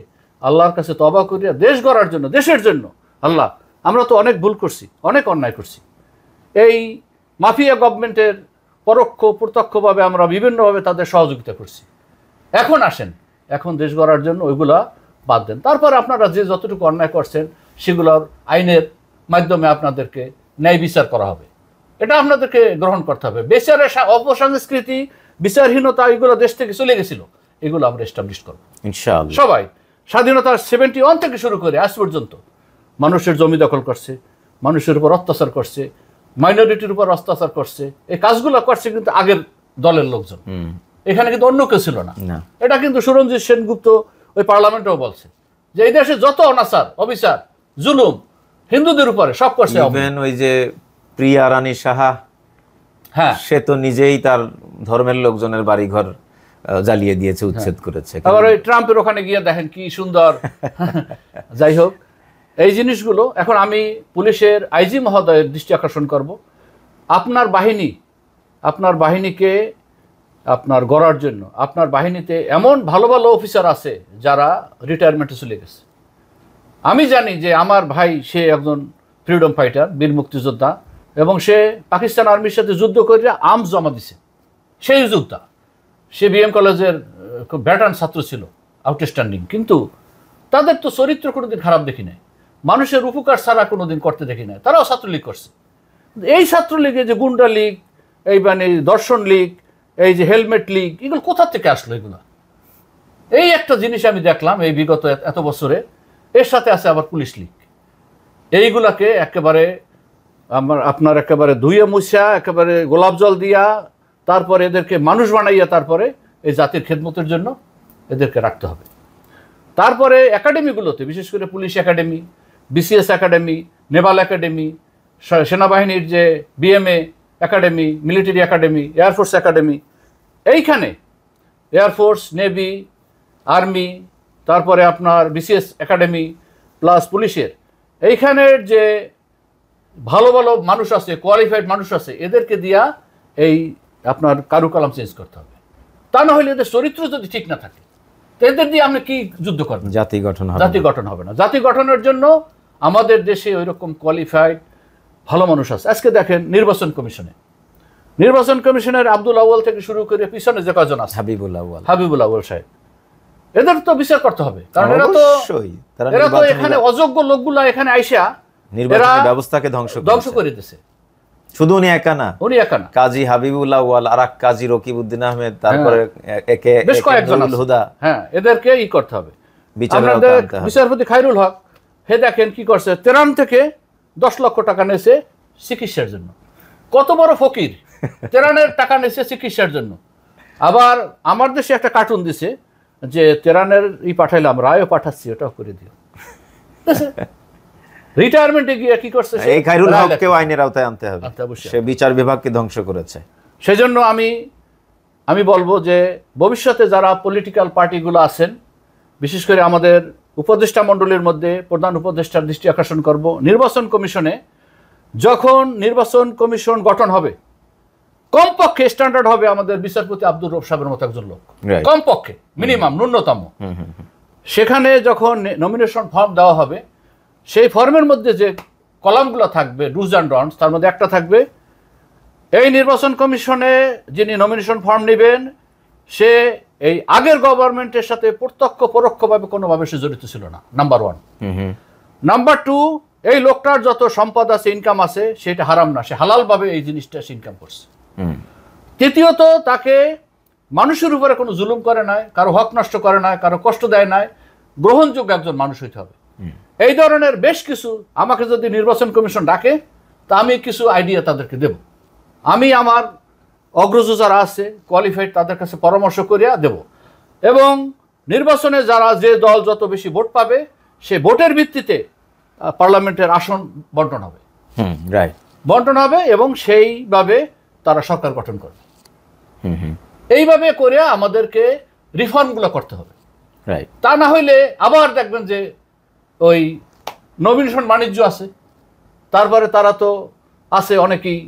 আল্লাহর কাছে তবা করিয়া দেশ গড়ার জন্য দেশের জন্য আল্লাহ আমরা তো অনেক ভুল করছি অনেক অন্যায় করছি এই মাফিয়া গভর্নমেন্টের পরোক্ষ প্রত্যক্ষভাবে আমরা বিভিন্নভাবে তাদের সহযোগিতা করছি এখন আসেন এখন দেশ গড়ার জন্য ওইগুলা বাদ দেন তারপর আপনারা যে যতটুকু অন্যায় করছেন সেগুলোর আইনের মাধ্যমে আপনাদেরকে ন্যায় বিচার করা হবে এটা আপনাদেরকে গ্রহণ করতে হবে বেচারের অপসংস্কৃতি বিচারহীনতা এগুলো দেশ থেকে চলে গেছিল এগুলো আমরা এস্টাবলিশ করবো সবাই স্বাধীনতার সেভেন্টি ওয়ান থেকে শুরু করে আজ পর্যন্ত মানুষের জমি দখল করছে মানুষের উপর অত্যাচার করছে মাইনরিটির উপর অত্যাচার করছে এই কাজগুলো করছে কিন্তু আগের দলের লোকজন এখানে কিন্তু অন্য কেউ ছিল না এটা কিন্তু সুরঞ্জিত সেনগুপ্ত ওই পার্লামেন্টেও বলছে যে এই দেশে যত অনাচার অবিচার জুলুম হিন্দুদের উপরে সব করছে ওই যে প্রিয়া রানী সাহা হ্যাঁ সে তো নিজেই তার ধর্মের লোকজনের বাড়িঘর জ্বালিয়ে দিয়েছে হ্যাঁ। উচ্ছেদ করেছে আবার ওই ট্রাম্পের ওখানে গিয়ে দেখেন কি সুন্দর যাই হোক এই জিনিসগুলো এখন আমি পুলিশের আইজি মহোদয়ের দৃষ্টি আকর্ষণ করব আপনার বাহিনী আপনার বাহিনীকে আপনার গড়ার জন্য আপনার বাহিনীতে এমন ভালো ভালো অফিসার আছে যারা রিটায়ারমেন্টে চলে গেছে আমি জানি যে আমার ভাই সে একজন ফ্রিডম ফাইটার বীর মুক্তিযোদ্ধা এবং সে পাকিস্তান আর্মির সাথে যুদ্ধ করে আর্মস জমা দিছে সেই যোদ্ধা সে বিএম কলেজের খুব ব্যাটার্ন ছাত্র ছিল আউটস্ট্যান্ডিং কিন্তু তাদের তো চরিত্র কোনোদিন খারাপ দেখি নাই মানুষের উপকার ছাড়া কোনোদিন করতে দেখি নাই তারাও ছাত্রলীগ করছে এই ছাত্রলীগে যে গুন্ডা লীগ এই মানে দর্শন লীগ এই যে হেলমেট লিগ এগুলো কোথা থেকে আসলো এগুলো এই একটা জিনিস আমি দেখলাম এই বিগত এত বছরে এর সাথে আছে আবার পুলিশ লিগ এইগুলাকে একেবারে আমার আপনার একেবারে ধুয়ে মুছা একেবারে গোলাপ জল দিয়া তারপরে এদেরকে মানুষ বানাইয়া তারপরে এই জাতির খেদমতের জন্য এদেরকে রাখতে হবে তারপরে একাডেমিগুলোতে বিশেষ করে police academy BCS academy naval academy সেনাবাহিনীর যে BMA academy military academy air force academy এইখানে এয়ারফোর্স নেভি আর্মি তারপরে আপনার বিসিএস একাডেমি প্লাস পুলিশের এইখানের যে ভালো ভালো মানুষ আছে কোয়ালিফাইড মানুষ আছে এদেরকে দিয়া এই আপনার কারুকালাম চেঞ্জ করতে হবে তা না হলে এদের চরিত্র যদি ঠিক না থাকে এদের দিয়ে আপনি কি যুদ্ধ করবেন জাতি গঠন জাতি গঠন হবে না জাতি গঠনের জন্য আমাদের দেশে ওইরকম কোয়ালিফাইড ভালো মানুষ আছে আজকে দেখেন নির্বাচন কমিশনে নির্বাচন কমিশনের আব্দুল আউ্বাল থেকে শুরু করে পিছনে যে কজন আছে হাবিবুল আউ্বাল হাবিবুল আউ্বাল সাহেব এদের তো বিচার করতে হবে কারণ এরা তো এরা তো এখানে অযোগ্য লোকগুলো এখানে আইসা নির্বাচনের ব্যবস্থাকে ধ্বংস ধ্বংস করে দিতেছে শুধু উনি একা না উনি একা না কাজী হাবিবুল্লাহ ওয়াল আরাক কাজী রকিবউদ্দিন আহমেদ হ্যাঁ। তারপরে একে বেশ কয়েকজন হুদা হ্যাঁ এদেরকে ই করতে হবে বিচারপতি খাইরুল হক হে দেখেন কি করছে তেরান থেকে দশ লক্ষ টাকা নেছে চিকিৎসার জন্য কত বড় ফকির তেরানের টাকা নেছে চিকিৎসার জন্য আবার আমার দেশে একটা কার্টুন দিছে যে তেরানের ই পাঠাইলাম রায়ও পাঠাচ্ছি ওটাও করে দিও রিটায়ারমেন্টে গিয়ে কি করছে এই খাইরুল আইনের আওতায় আনতে হবে আচ্ছা, সে বিচার বিভাগকে ধ্বংস করেছে সেজন্য আমি আমি বলবো যে ভবিষ্যতে যারা পলিটিক্যাল পার্টিগুলো আছেন বিশেষ করে আমাদের উপদেষ্টা মণ্ডলের মধ্যে প্রধান উপদেষ্টার দৃষ্টি আকর্ষণ করব নির্বাচন কমিশনে যখন নির্বাচন কমিশন গঠন হবে কমপক্ষে স্ট্যান্ডার্ড হবে আমাদের বিচারপতি আব্দুর রব সাহেবের মতো একজন লোক কমপক্ষে মিনিমাম ন্যূনতম সেখানে যখন নমিনেশন ফর্ম দেওয়া হবে সেই ফর্মের মধ্যে যে কলামগুলো থাকবে ডুজ অ্যান্ড রনস তার মধ্যে একটা থাকবে এই নির্বাচন কমিশনে যিনি নমিনেশন ফর্ম নেবেন সে এই আগের গভর্নমেন্টের সাথে প্রত্যক্ষ পরোক্ষভাবে কোনোভাবে সে জড়িত ছিল না নাম্বার ওয়ান নাম্বার টু এই লোকটার যত সম্পদ আছে ইনকাম আছে সেটা হারাম না সে হালালভাবে এই জিনিসটা ইনকাম করছে তৃতীয়ত তাকে মানুষের উপরে কোনো জুলুম করে নাই কারো হক নষ্ট করে নাই কারো কষ্ট দেয় নাই গ্রহণযোগ্য একজন মানুষ হইতে হবে এই ধরনের বেশ কিছু আমাকে যদি নির্বাচন কমিশন ডাকে তা আমি কিছু আইডিয়া তাদেরকে দেব আমি আমার অগ্রজ যারা আছে কোয়ালিফাইড তাদের কাছে পরামর্শ করিয়া দেব এবং নির্বাচনে যারা যে দল যত বেশি ভোট পাবে সে ভোটের ভিত্তিতে পার্লামেন্টের আসন বন্টন হবে বন্টন হবে এবং সেইভাবে তারা সরকার গঠন করবে এইভাবে করে আমাদেরকে রিফর্মগুলো করতে হবে তা না হইলে আবার দেখবেন যে ওই নবীন বাণিজ্য আছে তারপরে তারা তো আছে অনেকেই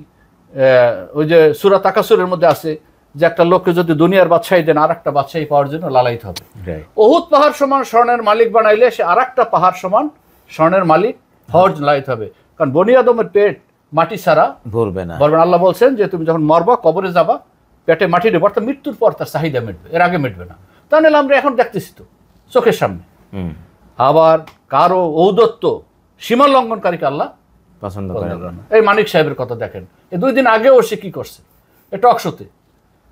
ওই যে সুরা তাকাসুরের মধ্যে আছে যে একটা লোককে যদি দুনিয়ার বাদশাহী দেন আর একটা বাদশাহী পাওয়ার জন্য লালাইতে হবে অহুত পাহাড় সমান স্বর্ণের মালিক বানাইলে সে আর একটা পাহাড় সমান স্বর্ণের মালিক হওয়ার জন্য লালাইতে হবে কারণ বনিয়াদমের পেট মাটি ছাড়া ভরবে না ভরবেন আল্লাহ বলছেন যে তুমি যখন মরবা কবরে যাবা পেটে মাটি দেবো অর্থাৎ মৃত্যুর পর তার চাহিদা মিটবে এর আগে মিটবে না তা তাহলে আমরা এখন দেখতেছি তো চোখের সামনে আবার কারো ঔদত্ত সীমা লঙ্ঘনকারীকে আল্লাহ পছন্দ করেন এই মানিক সাহেবের কথা দেখেন এই দুই দিন আগেও সে কি করছে এ শোতে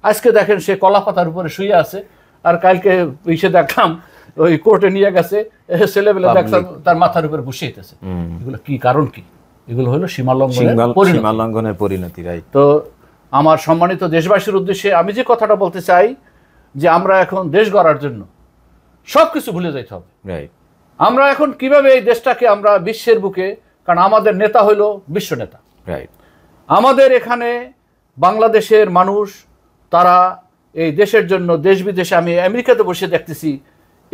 আজকে দেখেন সে কলা পাতার উপরে শুয়ে আছে আর কালকে ইসে দেখলাম ওই কোর্টে নিয়ে গেছে ছেলেবেলে দেখলাম তার মাথার উপরে বসে যেতেছে এগুলো কি কারণ কি এগুলো হলো সীমালঙ্ঘনের পরিণতি রাইট তো আমার সম্মানিত দেশবাসীর উদ্দেশ্যে আমি যে কথাটা বলতে চাই যে আমরা এখন দেশ গড়ার জন্য সব কিছু ভুলে যাইতে হবে আমরা এখন কিভাবে এই দেশটাকে আমরা বিশ্বের বুকে কারণ আমাদের নেতা হইল বিশ্ব নেতা রাইট আমাদের এখানে বাংলাদেশের মানুষ তারা এই দেশের জন্য দেশ বিদেশে আমি আমেরিকাতে বসে দেখতেছি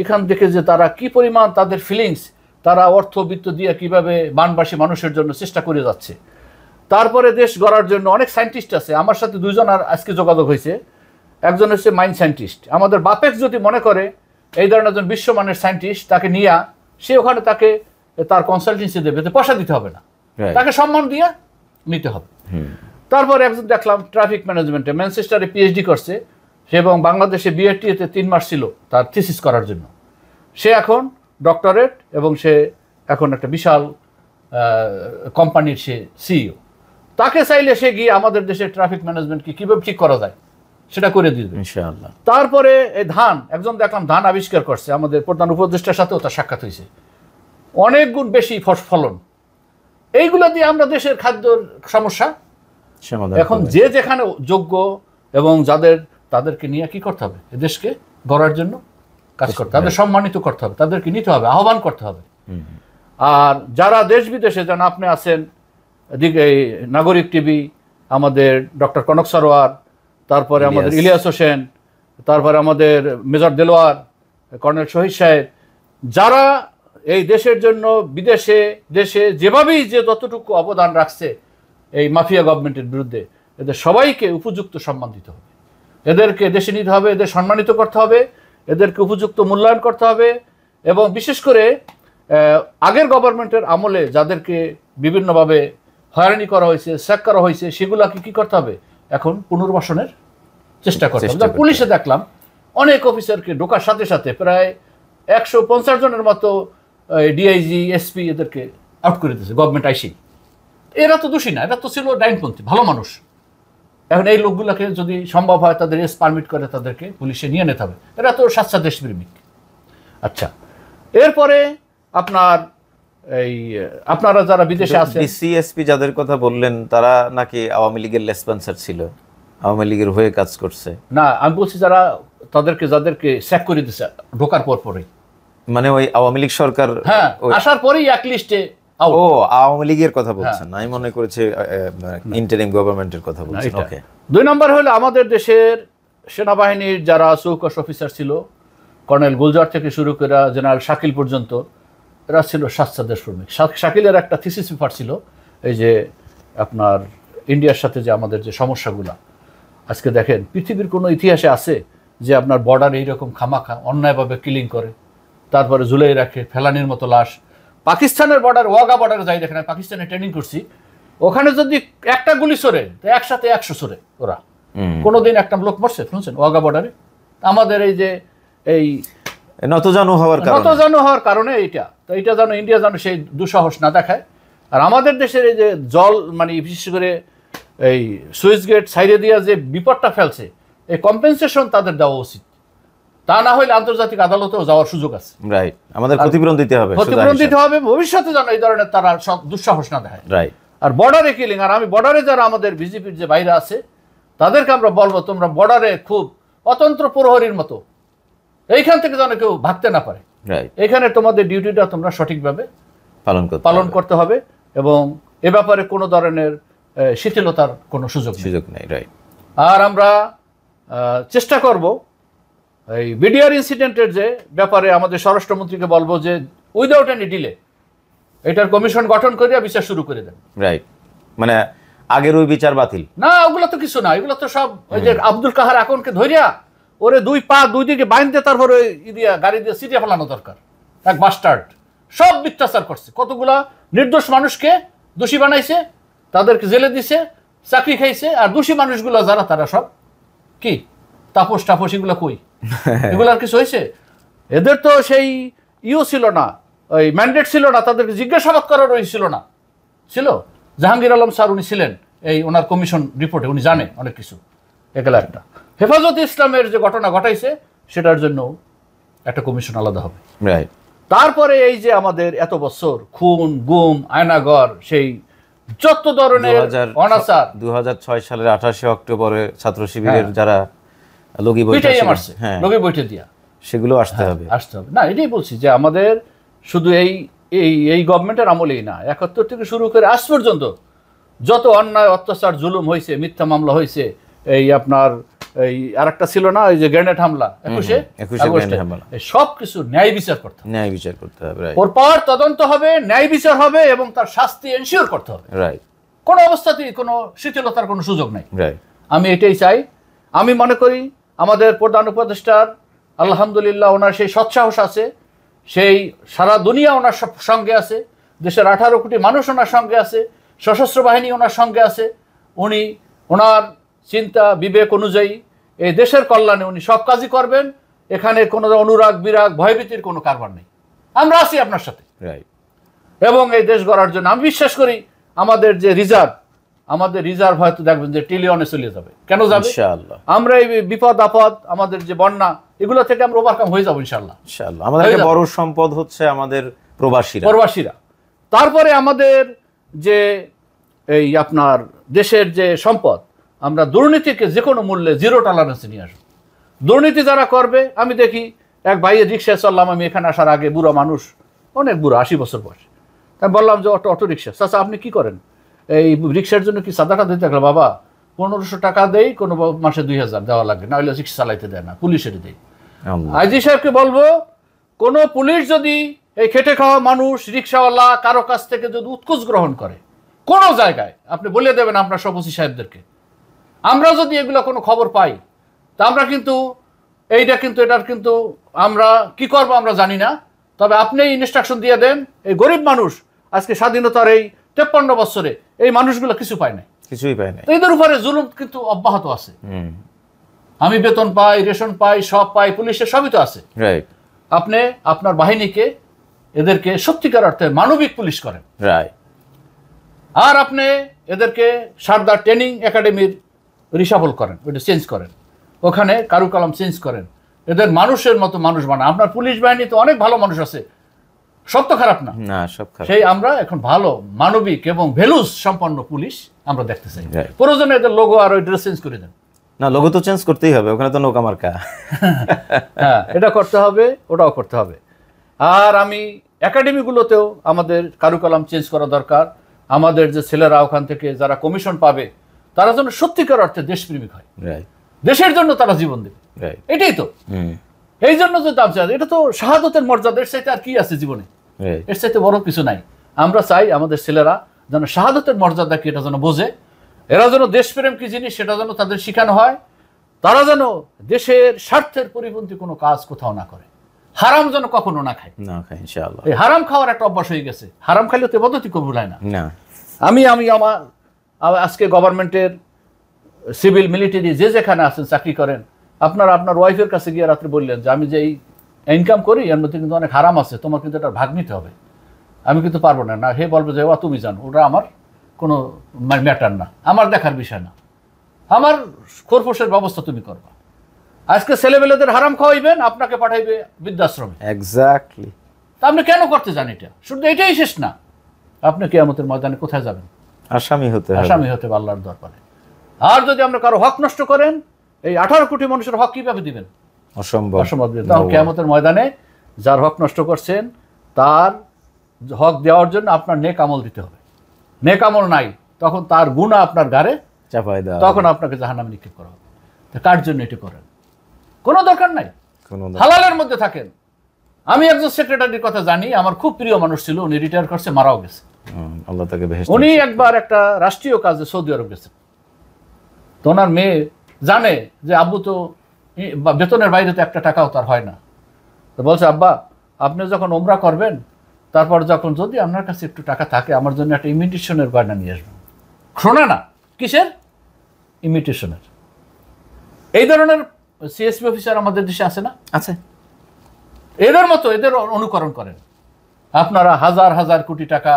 এখান থেকে যে তারা কি পরিমাণ তাদের ফিলিংস তারা অর্থবিত্ত দিয়ে কিভাবে বানবাসী মানুষের জন্য চেষ্টা করে যাচ্ছে তারপরে দেশ গড়ার জন্য অনেক সায়েন্টিস্ট আছে আমার সাথে দুজন আর আজকে যোগাযোগ হয়েছে একজন হচ্ছে মাইন্ড সায়েন্টিস্ট আমাদের বাপেক যদি মনে করে এই ধরনের একজন বিশ্বমানের সায়েন্টিস্ট তাকে নিয়ে সে ওখানে তাকে তার কনসালটেন্সি দেবে পয়সা দিতে হবে না তাকে সম্মান দিয়ে নিতে হবে তারপর একজন দেখলাম ট্রাফিক ম্যানেজমেন্টে ম্যানচেস্টারে পিএইচডি করছে সে এবং বাংলাদেশে বিআরটিএতে তিন মাস ছিল তার থিসিস করার জন্য সে এখন ডক্টরেট এবং সে এখন একটা বিশাল কোম্পানির সে সিইও e তাকে চাইলে সে গিয়ে আমাদের দেশে ট্রাফিক ম্যানেজমেন্টকে কীভাবে ঠিক করা যায় সেটা করে দিবে ইনশাআল্লাহ তারপরে এই ধান একজন দেখলাম ধান আবিষ্কার করছে আমাদের প্রধান উপদেষ্টার সাথেও তার সাক্ষাৎ হয়েছে অনেক গুণ বেশি ফলন এইগুলো দিয়ে আমরা দেশের খাদ্য সমস্যা এখন যে যেখানে যোগ্য এবং যাদের তাদেরকে নিয়ে কি করতে হবে দেশকে গড়ার জন্য কাজ করতে তাদের হ্যাঁ। সম্মানিত করতে হবে তাদেরকে নিতে হবে আহ্বান করতে হবে আর যারা দেশ বিদেশে যেন আপনি আছেন দিকে নাগরিক টিভি আমাদের ডক্টর কনক সরোয়ার তারপরে আমাদের ইলিয়াস হোসেন তারপরে আমাদের মেজর দেলোয়ার কর্নেল শহীদ সাহেব যারা এই দেশের জন্য বিদেশে দেশে যেভাবেই যে যতটুকু অবদান রাখছে এই মাফিয়া গভর্নমেন্টের বিরুদ্ধে এদের সবাইকে উপযুক্ত সম্মান দিতে হবে এদেরকে দেশে নিতে হবে এদের সম্মানিত করতে হবে এদেরকে উপযুক্ত মূল্যায়ন করতে হবে এবং বিশেষ করে আগের গভর্নমেন্টের আমলে যাদেরকে বিভিন্নভাবে হয়রানি করা হয়েছে স্যাক করা হয়েছে সেগুলাকে কি করতে হবে এখন পুনর্বাসনের চেষ্টা করতে হবে পুলিশে দেখলাম অনেক অফিসারকে ঢোকার সাথে সাথে প্রায় একশো পঞ্চাশ জনের মতো ডিআইজি এসপি এদেরকে আউট করে দিয়েছে গভর্নমেন্ট আইসি এরা তো দোষী না এরা তো ছিল ডাইনপন্থী ভালো মানুষ এখন এই লোকগুলোকে যদি সম্ভব হয় তাদের এস পারমিট করে তাদেরকে পুলিশে নিয়ে নিতে হবে এরা তো সাচ্চা দেশপ্রেমিক আচ্ছা এরপরে আপনার এই আপনারা যারা বিদেশে আছেন সিএসপি যাদের কথা বললেন তারা নাকি আওয়ামী লীগের লেসপন্সার ছিল আওয়ামী লীগের হয়ে কাজ করছে না আমি বলছি যারা তাদেরকে যাদেরকে স্যাক করে দিছে ঢোকার পর পরেই মানে ওই আওয়ামী লীগ সরকার হ্যাঁ, আসার পরেই এক লিস্টে ও আওয়ামী লীগের কথা হ্যাঁ। বলছেন আমি মনে করেছি ইন্টারিম গভর্নমেন্টের কথা বলছেন ওকে দুই নম্বর হলো আমাদের দেশের সেনাবাহিনীর যারা চৌকস অফিসার ছিল কর্নেল গুলজার থেকে শুরু করে জেনারেল শাকিল পর্যন্ত এরা ছিল স্বাস্থ্য শ্রমিক শাকিলের একটা থিসিস পেপার ছিল এই যে আপনার ইন্ডিয়ার সাথে যে আমাদের যে সমস্যাগুলো আজকে দেখেন পৃথিবীর কোনো ইতিহাসে আছে যে আপনার বর্ডার এইরকম খামাখা অন্যায়ভাবে কিলিং করে তারপরে জুলাই রাখে ফেলানির মতো লাশ পাকিস্তানের বর্ডার ওয়াগা বর্ডারে যাই দেখেন পাকিস্তানে ট্রেনিং করছি ওখানে যদি একটা গুলি সরে তো একসাথে একশো সরে ওরা কোনোদিন একটা লোক মরছে শুনছেন ওয়াগা বর্ডারে আমাদের এই যে এই নতজানু হওয়ার কারণে নতজানু হওয়ার কারণে এইটা তো এইটা যেন ইন্ডিয়া যেন সেই দুঃসাহস না দেখায় আর আমাদের দেশের এই যে জল মানে বিশেষ করে এই সুইচ গেট সাইডে দিয়ে যে বিপদটা ফেলছে এই কম্পেনসেশন তাদের দেওয়া উচিত তা না হলে আন্তর্জাতিক আদালতেও যাওয়ার সুযোগ আছে রাইট আমাদের ক্ষতিপূরণ দিতে হবে ক্ষতিপূরণ দিতে হবে ভবিষ্যতে যেন এই ধরনের তারা দুঃসাহস না দেয় রাইট আর বর্ডারে কিলিং আর আমি বর্ডারে যারা আমাদের বিজেপির যে বাইরে আছে তাদেরকে আমরা বলবো তোমরা বর্ডারে খুব অতন্ত্র প্রহরীর মতো এইখান থেকে যেন কেউ ভাবতে না পারে এখানে তোমাদের ডিউটিটা তোমরা সঠিকভাবে পালন করতে পালন করতে হবে এবং এ ব্যাপারে কোনো ধরনের শিথিলতার কোনো সুযোগ সুযোগ নেই রাইট আর আমরা চেষ্টা করব এই বিডিআর ইনসিডেন্টের যে ব্যাপারে আমাদের স্বরাষ্ট্রমন্ত্রীকে বলবো যে উইদাউট এনি ডিলে এটার কমিশন গঠন করিয়া বিচার শুরু করে দেন রাইট মানে আগের ওই বিচার বাতিল না ওগুলো তো কিছু না এগুলো তো সব ওই যে আব্দুল কাহার আকনকে ধরিয়া ওরে দুই পা দুই দিকে বাইন্দে তারপরে দিয়া গাড়ি দিয়ে সিটিয়া ফেলানো দরকার এক মাস্টার্ড সব মিথ্যাচার করছে কতগুলা নির্দোষ মানুষকে দোষী বানাইছে তাদেরকে জেলে দিছে চাকরি খাইছে আর দোষী মানুষগুলো যারা তারা সব কি তাপস টাপস এগুলো কই হ্যাঁ। এগুলো আর কিছু হয়েছে এদের তো সেই ইও ছিল না ওই ম্যান্ডেট ছিল না তাদেরকে জিজ্ঞাসাবাদ করার ওই ছিল না ছিল জাহাঙ্গীর আলম স্যার উনি ছিলেন এই ওনার কমিশন রিপোর্টে উনি জানেন অনেক কিছু এগুলা একটা হেফাজত ইসলামের যে ঘটনা ঘটাইছে সেটার জন্য একটা কমিশন আলাদা হবে তারপরে এই যে আমাদের এত বছর খুন গুম আয়নাগর সেই যত ধরনের অনাচার দু সালের আঠাশে অক্টোবরে ছাত্র শিবিরের হ্যাঁ। যারা লগি বইটা হ্যাঁ। লগি বইটা দিয়া সেগুলো আসতে হ্যাঁ, হবে আসতে হবে না এটাই বলছি যে আমাদের শুধু এই এই এই গভর্নমেন্টের আমলেই না একাত্তর থেকে শুরু করে আজ পর্যন্ত যত অন্যায় অত্যাচার জুলুম হয়েছে মিথ্যা মামলা হয়েছে এই আপনার এই ছিল না ওই যে গ্রেনেড হামলা একুশে সব কিছু ন্যায় বিচার করতে হবে ন্যায় বিচার করতে হবে ওর পাওয়ার তদন্ত হবে ন্যায় বিচার হবে এবং তার শাস্তি এনশিওর করতে হবে রাইট কোনো অবস্থাতেই কোনো শিথিলতার কোনো সুযোগ নাই আমি এটাই চাই আমি মনে করি আমাদের প্রধান উপদেষ্টার আলহামদুলিল্লাহ ওনার সেই সৎসাহস আছে সেই সারা দুনিয়া ওনার সঙ্গে আছে দেশের আঠারো কোটি মানুষ ওনার সঙ্গে আছে সশস্ত্র বাহিনী ওনার সঙ্গে আছে উনি ওনার চিন্তা বিবেক অনুযায়ী এই দেশের কল্যাণে উনি সব কাজই করবেন এখানে কোনো অনুরাগ বিরাগ ভয়ভীতির কোনো কারবার নেই আমরা আছি আপনার সাথে এবং এই দেশ গড়ার জন্য আমি বিশ্বাস করি আমাদের যে রিজার্ভ আমাদের রিজার্ভ হয়তো দেখবেন যে ট্রিলিয়নে চলে যাবে কেন যাবে আমরা এই বিপদ আপদ আমাদের যে বন্যা এগুলো থেকে আমরা ওভারকাম হয়ে যাবো ইনশাল্লাহ আমাদের বড় সম্পদ হচ্ছে আমাদের প্রবাসীরা প্রবাসীরা তারপরে আমাদের যে এই আপনার দেশের যে সম্পদ আমরা দুর্নীতিকে যে কোনো মূল্যে জিরো টলারেন্সে নিয়ে আসবো দুর্নীতি যারা করবে আমি দেখি এক ভাইয়ের রিক্সায় চললাম আমি এখানে আসার আগে বুড়ো মানুষ অনেক বুড়ো আশি বছর বয়স তাই বললাম যে অটো অটো রিক্সা চাচা আপনি কি করেন এই রিক্সার জন্য কি সাদাটা দিতে গেল বাবা পনেরোশো টাকা দেই কোনো মাসে দুই হাজার দেওয়া লাগবে না হলে রিক্সা চালাইতে দেয় না পুলিশের দেয় আইজি সাহেবকে বলবো কোনো পুলিশ যদি এই খেটে খাওয়া মানুষ রিক্সাওয়ালা কারো কাছ থেকে যদি উৎকোচ গ্রহণ করে কোনো জায়গায় আপনি বলে দেবেন আপনার সপসী সাহেবদেরকে আমরা যদি এগুলো কোনো খবর পাই তা আমরা কিন্তু এইটা কিন্তু এটার কিন্তু আমরা কি করব আমরা জানি না তবে আপনি ইনস্ট্রাকশন দিয়ে দেন এই গরিব মানুষ আজকে স্বাধীনতার এই তেপ্পান্ন বছরে এই মানুষগুলো কিছু পায় নাই কিছুই পায় নাই এদের উপরে জুলুম কিন্তু অব্যাহত আছে আমি বেতন পাই রেশন পাই সব পাই পুলিশের সবই তো আছে আপনি আপনার বাহিনীকে এদেরকে সত্যিকার অর্থে মানবিক পুলিশ করেন আর আপনি এদেরকে সারদা ট্রেনিং একাডেমির রিসাফল করেন ওইটা চেঞ্জ করেন ওখানে কারুকালাম চেঞ্জ করেন এদের মানুষের মতো মানুষ বানান আপনার পুলিশ বাহিনী তো অনেক ভালো মানুষ আছে সব তো খারাপ না সব সেই আমরা এখন ভালো মানবিক এবং ভ্যালুস সম্পন্ন পুলিশ আমরা দেখতে চাই প্রয়োজনে এদের লোগো আর ওই ড্রেস চেঞ্জ করে দেন না লোগো তো চেঞ্জ করতেই হবে ওখানে তো নৌকা মার্কা হ্যাঁ এটা করতে হবে ওটাও করতে হবে আর আমি একাডেমিগুলোতেও আমাদের কারুকলাম চেঞ্জ করা দরকার আমাদের যে ছেলেরা ওখান থেকে যারা কমিশন পাবে তারা যেন সত্যিকার অর্থে দেশপ্রেমিক হয় দেশের জন্য তারা জীবন দেবে এটাই তো এই জন্য যে দাম চাই এটা তো শাহাদতের মর্যাদার সাথে আর কি আছে জীবনে এর চাইতে বড় কিছু নাই আমরা চাই আমাদের ছেলেরা যেন শাহাদতের মর্যাদা কি এটা যেন বোঝে এরা যেন দেশপ্রেম কি জিনিস সেটা যেন তাদের শেখানো হয় তারা যেন দেশের স্বার্থের পরিপন্থী কোনো কাজ কোথাও না করে হারাম যেন কখনো না খায় না এই হারাম খাওয়ার একটা অভ্যাস হয়ে গেছে হারাম খাইলে তো পদ্ধতি কবুল হয় না আমি আমি আমার আজকে গভর্নমেন্টের সিভিল মিলিটারি যে যেখানে আছেন চাকরি করেন আপনার আপনার ওয়াইফের কাছে গিয়ে রাত্রে বললেন যে আমি যে এই ইনকাম করি এর মধ্যে কিন্তু অনেক হারাম আছে তোমার কিন্তু এটা ভাগ নিতে হবে আমি কিন্তু পারবো না না হে বলবে যে ও তুমি জানো ওটা আমার কোনো ম্যাটার না আমার দেখার বিষয় না আমার খোরফোসের ব্যবস্থা তুমি করবা আজকে ছেলেমেয়েদের হারাম খাওয়াইবেন আপনাকে পাঠাইবে বৃদ্ধাশ্রমে এক্স্যাক্টলি তা আপনি কেন করতে চান এটা শুধু এটাই শেষ না আপনি কেয়ামতের ময়দানে কোথায় যাবেন আসামি হতে আসামি হতে পারলার দরবারে আর যদি আমরা কারো হক নষ্ট করেন এই আঠারো কোটি মানুষের হক কীভাবে দিবেন অসম্ভব অসম্ভব তখন কেমতের ময়দানে যার হক নষ্ট করছেন তার হক দেওয়ার জন্য আপনার নেক আমল দিতে হবে নেক আমল নাই তখন তার গুণা আপনার গাড়ে চাপায় দেওয়া তখন আপনাকে জাহান্নামে নিক্ষেপ করা হবে তা কার জন্য এটি করেন কোনো দরকার নাই হালালের মধ্যে থাকেন আমি একজন সেক্রেটারির কথা জানি আমার খুব প্রিয় মানুষ ছিল উনি রিটায়ার করছে মারাও গেছে উনি একবার একটা রাষ্ট্রীয় কাজে সৌদি আরব গেছেন তো ওনার মেয়ে জানে যে আব্বু তো বেতনের বাইরে তো একটা টাকাও তার হয় না তো বলছে আব্বা আপনি যখন ওমরা করবেন তারপর যখন যদি আপনার কাছে একটু টাকা থাকে আমার জন্য একটা ইমিটেশনের গয়না নিয়ে আসবেন শোনা না কিসের ইমিটেশনের এই ধরনের সিএসপি অফিসার আমাদের দেশে আছে না আছে এদের মতো এদের অনুকরণ করেন আপনারা হাজার হাজার কোটি টাকা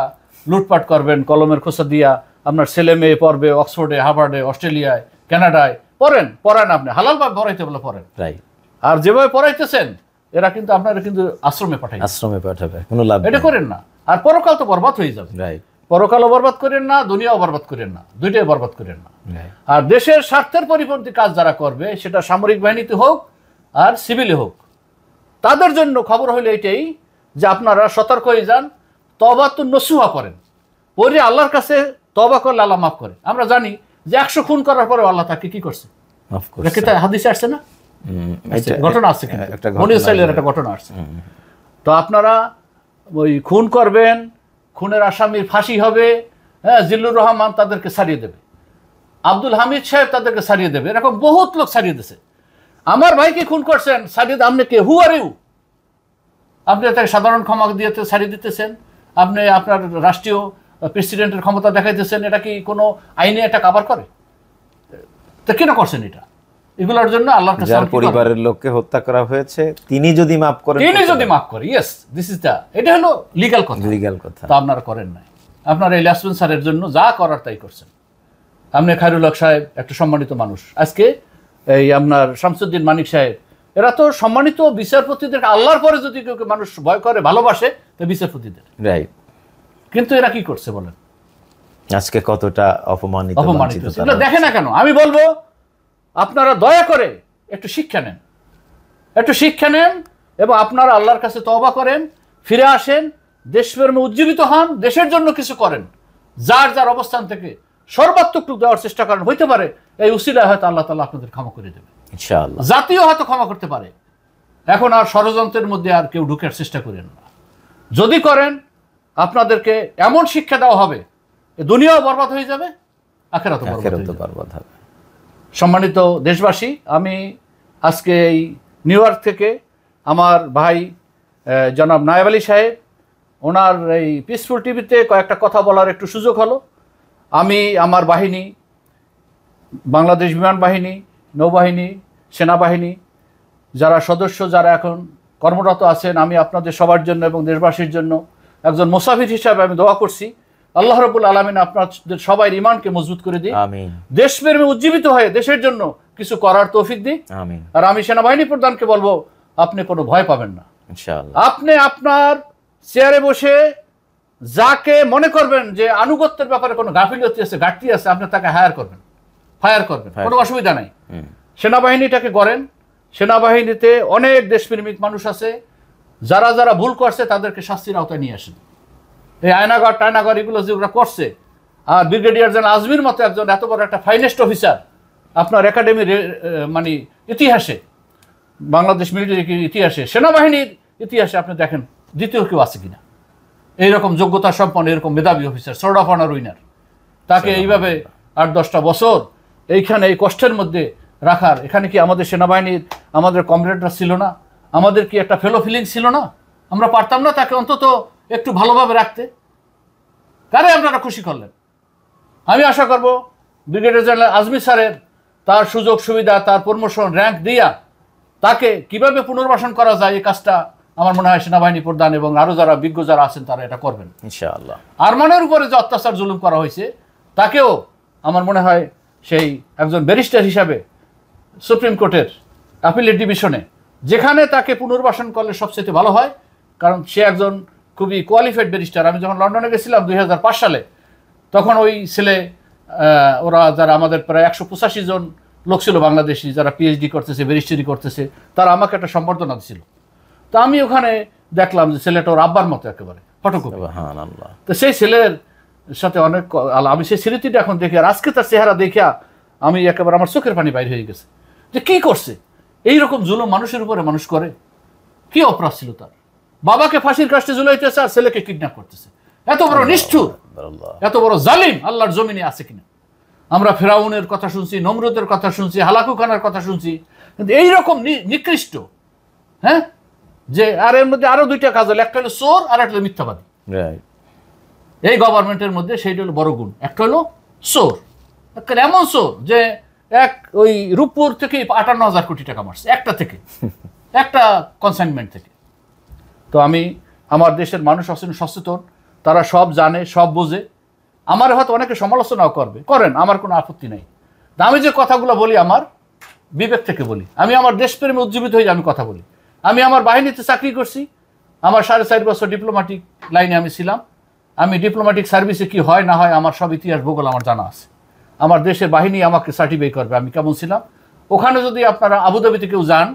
লুটপাট করবেন কলমের খোসা দিয়া আপনার ছেলে মেয়ে পড়বে অক্সফোর্ডে হার্ভার্ডে অস্ট্রেলিয়ায় কানাডায় পড়েন পড়েন আপনি হালালভাবে পড়াইতে বলে পড়েন আর যেভাবে পড়াইতেছেন এরা কিন্তু আপনারা কিন্তু আশ্রমে পাঠাই আশ্রমে পাঠাবে কোনো লাভ এটা করেন না আর পরকাল তো বরবাদ হয়ে যাবে পরকালও বরবাদ করেন না দুনিয়াও বরবাদ করেন না দুইটাই বরবাদ করেন না আর দেশের স্বার্থের পরিপন্থী কাজ যারা করবে সেটা সামরিক বাহিনীতে হোক আর সিভিলে হোক তাদের জন্য খবর হলো এটাই যে আপনারা সতর্ক হয়ে যান তবা তো নসুহা করেন পরে আল্লাহর কাছে তবা করলে আল্লাহ মাফ করে আমরা জানি যে একশো খুন করার পরে আল্লাহ তাকে কি করছে হাদিসে আসছে না ঘটনা আসছে একটা একটা ঘটনা আসছে তো আপনারা ওই খুন করবেন খুনের আসামির ফাঁসি হবে হ্যাঁ জিল্লুর রহমান তাদেরকে সারিয়ে দেবে আব্দুল হামিদ সাহেব তাদেরকে সারিয়ে দেবে এরকম বহুত লোক সারিয়ে দিছে আমার ভাইকে খুন করছেন সারিয়ে আপনি কে হু আর ইউ আপনি তাকে সাধারণ ক্ষমা দিয়ে সারিয়ে দিতেছেন আপনি আপনার রাষ্ট্রীয় প্রেসিডেন্টের ক্ষমতা দেখাইতেছেন এটা কি কোনো আইনে এটা কাবার করে তা কেন করছেন এটা এগুলোর জন্য আল্লাহ যার পরিবারের লোককে হত্যা করা হয়েছে তিনি যদি মাফ করেন তিনি যদি মাফ করে ইয়েস দিস ইজ দা এটা হলো লিগাল কথা লিগাল কথা তা আপনারা করেন নাই আপনারা এই লাসমান স্যারের জন্য যা করার তাই করছেন আপনি খায়রুল হক সাহেব একটা সম্মানিত মানুষ আজকে এই আপনার শামসুদ্দিন মানিক সাহেব এরা তো সম্মানিত বিচারপতিদের আল্লাহর পরে যদি কেউ মানুষ ভয় করে ভালোবাসে তো বিচারপতিদের রাইট কিন্তু এরা কি করছে বলেন আজকে কতটা অপমানিত অপমানিত দেখে না কেন আমি বলবো আপনারা দয়া করে একটু শিক্ষা নেন একটু শিক্ষা নেন এবং আপনারা আল্লাহর কাছে তবা করেন ফিরে আসেন দেশপ্রেমে উজ্জীবিত হন দেশের জন্য কিছু করেন যার যার অবস্থান থেকে সর্বাত্মকটুক দেওয়ার চেষ্টা করেন হইতে পারে এই উসিলায় হয়তো আল্লাহ তালা আপনাদের ক্ষমা করে দেবে জাতীয় হয়তো ক্ষমা করতে পারে এখন আর ষড়যন্ত্রের মধ্যে আর কেউ ঢুকার চেষ্টা করেন না যদি করেন আপনাদেরকে এমন শিক্ষা দেওয়া হবে দুনিয়াও বরবাদ হয়ে যাবে আখেরাতও বরবাদ হবে সম্মানিত দেশবাসী আমি আজকে এই নিউ ইয়র্ক থেকে আমার ভাই জনাব নায়াব আলী সাহেব ওনার এই পিসফুল টিভিতে কয়েকটা কথা বলার একটু সুযোগ হলো আমি আমার বাহিনী বাংলাদেশ বিমান বাহিনী নৌবাহিনী সেনাবাহিনী যারা সদস্য যারা এখন কর্মরত আছেন আমি আপনাদের সবার জন্য এবং দেশবাসীর জন্য একজন মোসাফির হিসাবে আমি দোয়া করছি আল্লাহ রবুল আলমিন আপনার সবাই ইমানকে মজবুত করে দিই প্রেমে উজ্জীবিত হয়ে দেশের জন্য কিছু করার তৌফিক দিই আর আমি সেনাবাহিনী প্রধানকে বলবো আপনি কোনো ভয় পাবেন না আপনি আপনার চেয়ারে বসে যাকে মনে করবেন যে আনুগত্যের ব্যাপারে কোনো গাফিলতি আছে ঘাটতি আছে আপনি তাকে হায়ার করবেন ফায়ার করবেন কোনো অসুবিধা নাই সেনাবাহিনীটাকে গড়েন সেনাবাহিনীতে অনেক দেশপ্রেমিক মানুষ আছে যারা যারা ভুল করছে তাদেরকে শাস্তির আওতায় নিয়ে আসেন এই আয়নাগর টায়নাগর এগুলো যেগুলো করছে আর ব্রিগেডিয়ার জেনারেল আজমির মতো একজন এত বড় একটা ফাইনেস্ট অফিসার আপনার একাডেমির মানে ইতিহাসে বাংলাদেশ মিলিটারি ইতিহাসে সেনাবাহিনীর ইতিহাসে আপনি দেখেন দ্বিতীয় কেউ আছে কিনা এইরকম যোগ্যতা সম্পন্ন এরকম মেধাবী officer sword of honour winner তাকে এইভাবে আট দশটা বছর এইখানে এই কষ্টের মধ্যে রাখার এখানে কি আমাদের সেনাবাহিনীর আমাদের কমরেডরা ছিল না আমাদের কি একটা ফেলো ফিলিং ছিল না আমরা পারতাম না তাকে অন্তত একটু ভালোভাবে রাখতে কারে আপনারা খুশি করলেন আমি আশা করব ব্রিগেডিয়ার জেনারেল আজমি স্যারের তার সুযোগ সুবিধা তার প্রমোশন র্যাঙ্ক দিয়া তাকে কিভাবে পুনর্বাসন করা যায় এই কাজটা আমার মনে হয় সেনাবাহিনী প্রধান এবং আরও যারা বিজ্ঞ যারা আছেন তারা এটা করবেন ইনশাআল্লাহ আরমানের উপরে যে অত্যাচার জুলুম করা হয়েছে তাকেও আমার মনে হয় সেই একজন ব্যারিস্টার হিসাবে সুপ্রিম কোর্টের অ্যাপিলেট ডিভিশনে যেখানে তাকে পুনর্বাসন করলে সবচেয়ে ভালো হয় কারণ সে একজন খুবই কোয়ালিফাইড ব্যারিস্টার আমি যখন লন্ডনে গেছিলাম দুই সালে তখন ওই ছেলে ওরা যারা আমাদের প্রায় একশো পঁচাশি জন লোক ছিল বাংলাদেশি যারা পিএইচডি করতেছে ব্যারিস্টারি করতেছে তারা আমাকে একটা সম্বর্ধনা দিছিল তো আমি ওখানে দেখলাম যে ছেলেটা ওর আব্বার মতো একেবারে ফটোকপি তো সেই ছেলের সাথে অনেক আমি সেই স্মৃতিটা এখন দেখি আর আজকে তার চেহারা দেখিয়া আমি একেবারে আমার চোখের পানি বাইর হয়ে গেছে যে কী করছে এইরকম জুলো মানুষের উপরে মানুষ করে কি অপরাধ ছিল তার বাবাকে ফাঁসির কাছে ঝুলাইতেছে আর ছেলেকে কিডন্যাপ করতেছে এত বড় নিষ্ঠুর এত বড় জালিম আল্লাহর জমিনে আছে কিনা আমরা ফেরাউনের কথা শুনছি নমরতের কথা শুনছি হালাকু খানার কথা শুনছি কিন্তু এইরকম নিকৃষ্ট হ্যাঁ যে আর এর মধ্যে আরো দুইটা কাজ হলো একটা হলো চোর আর একটা হলো মিথ্যাবাদী এই গভর্নমেন্টের মধ্যে সেইটা হলো বড় গুণ একটা হলো চোর এমন চোর যে এক ওই রূপপুর থেকে আটান্ন হাজার কোটি টাকা মারছে একটা থেকে একটা কনসাইনমেন্ট থেকে তো আমি আমার দেশের মানুষ আছেন সচেতন তারা সব জানে সব বোঝে আমার হয়তো অনেকে সমালোচনাও করবে করেন আমার কোনো আপত্তি তা আমি যে কথাগুলো বলি আমার বিবেক থেকে বলি আমি আমার দেশপ্রেমী উজ্জীবিত হয়ে আমি কথা বলি আমি আমার বাহিনীতে চাকরি করছি আমার সাড়ে চার বছর ডিপ্লোম্যাটিক লাইনে আমি ছিলাম আমি ডিপ্লোম্যাটিক সার্ভিসে কি হয় না হয় আমার সব ইতিহাস ভূগোল আমার জানা আছে আমার দেশের বাহিনী আমাকে সার্টিফাই করবে আমি কেমন ছিলাম ওখানে যদি আপনারা আবুধাবিতে কেউ যান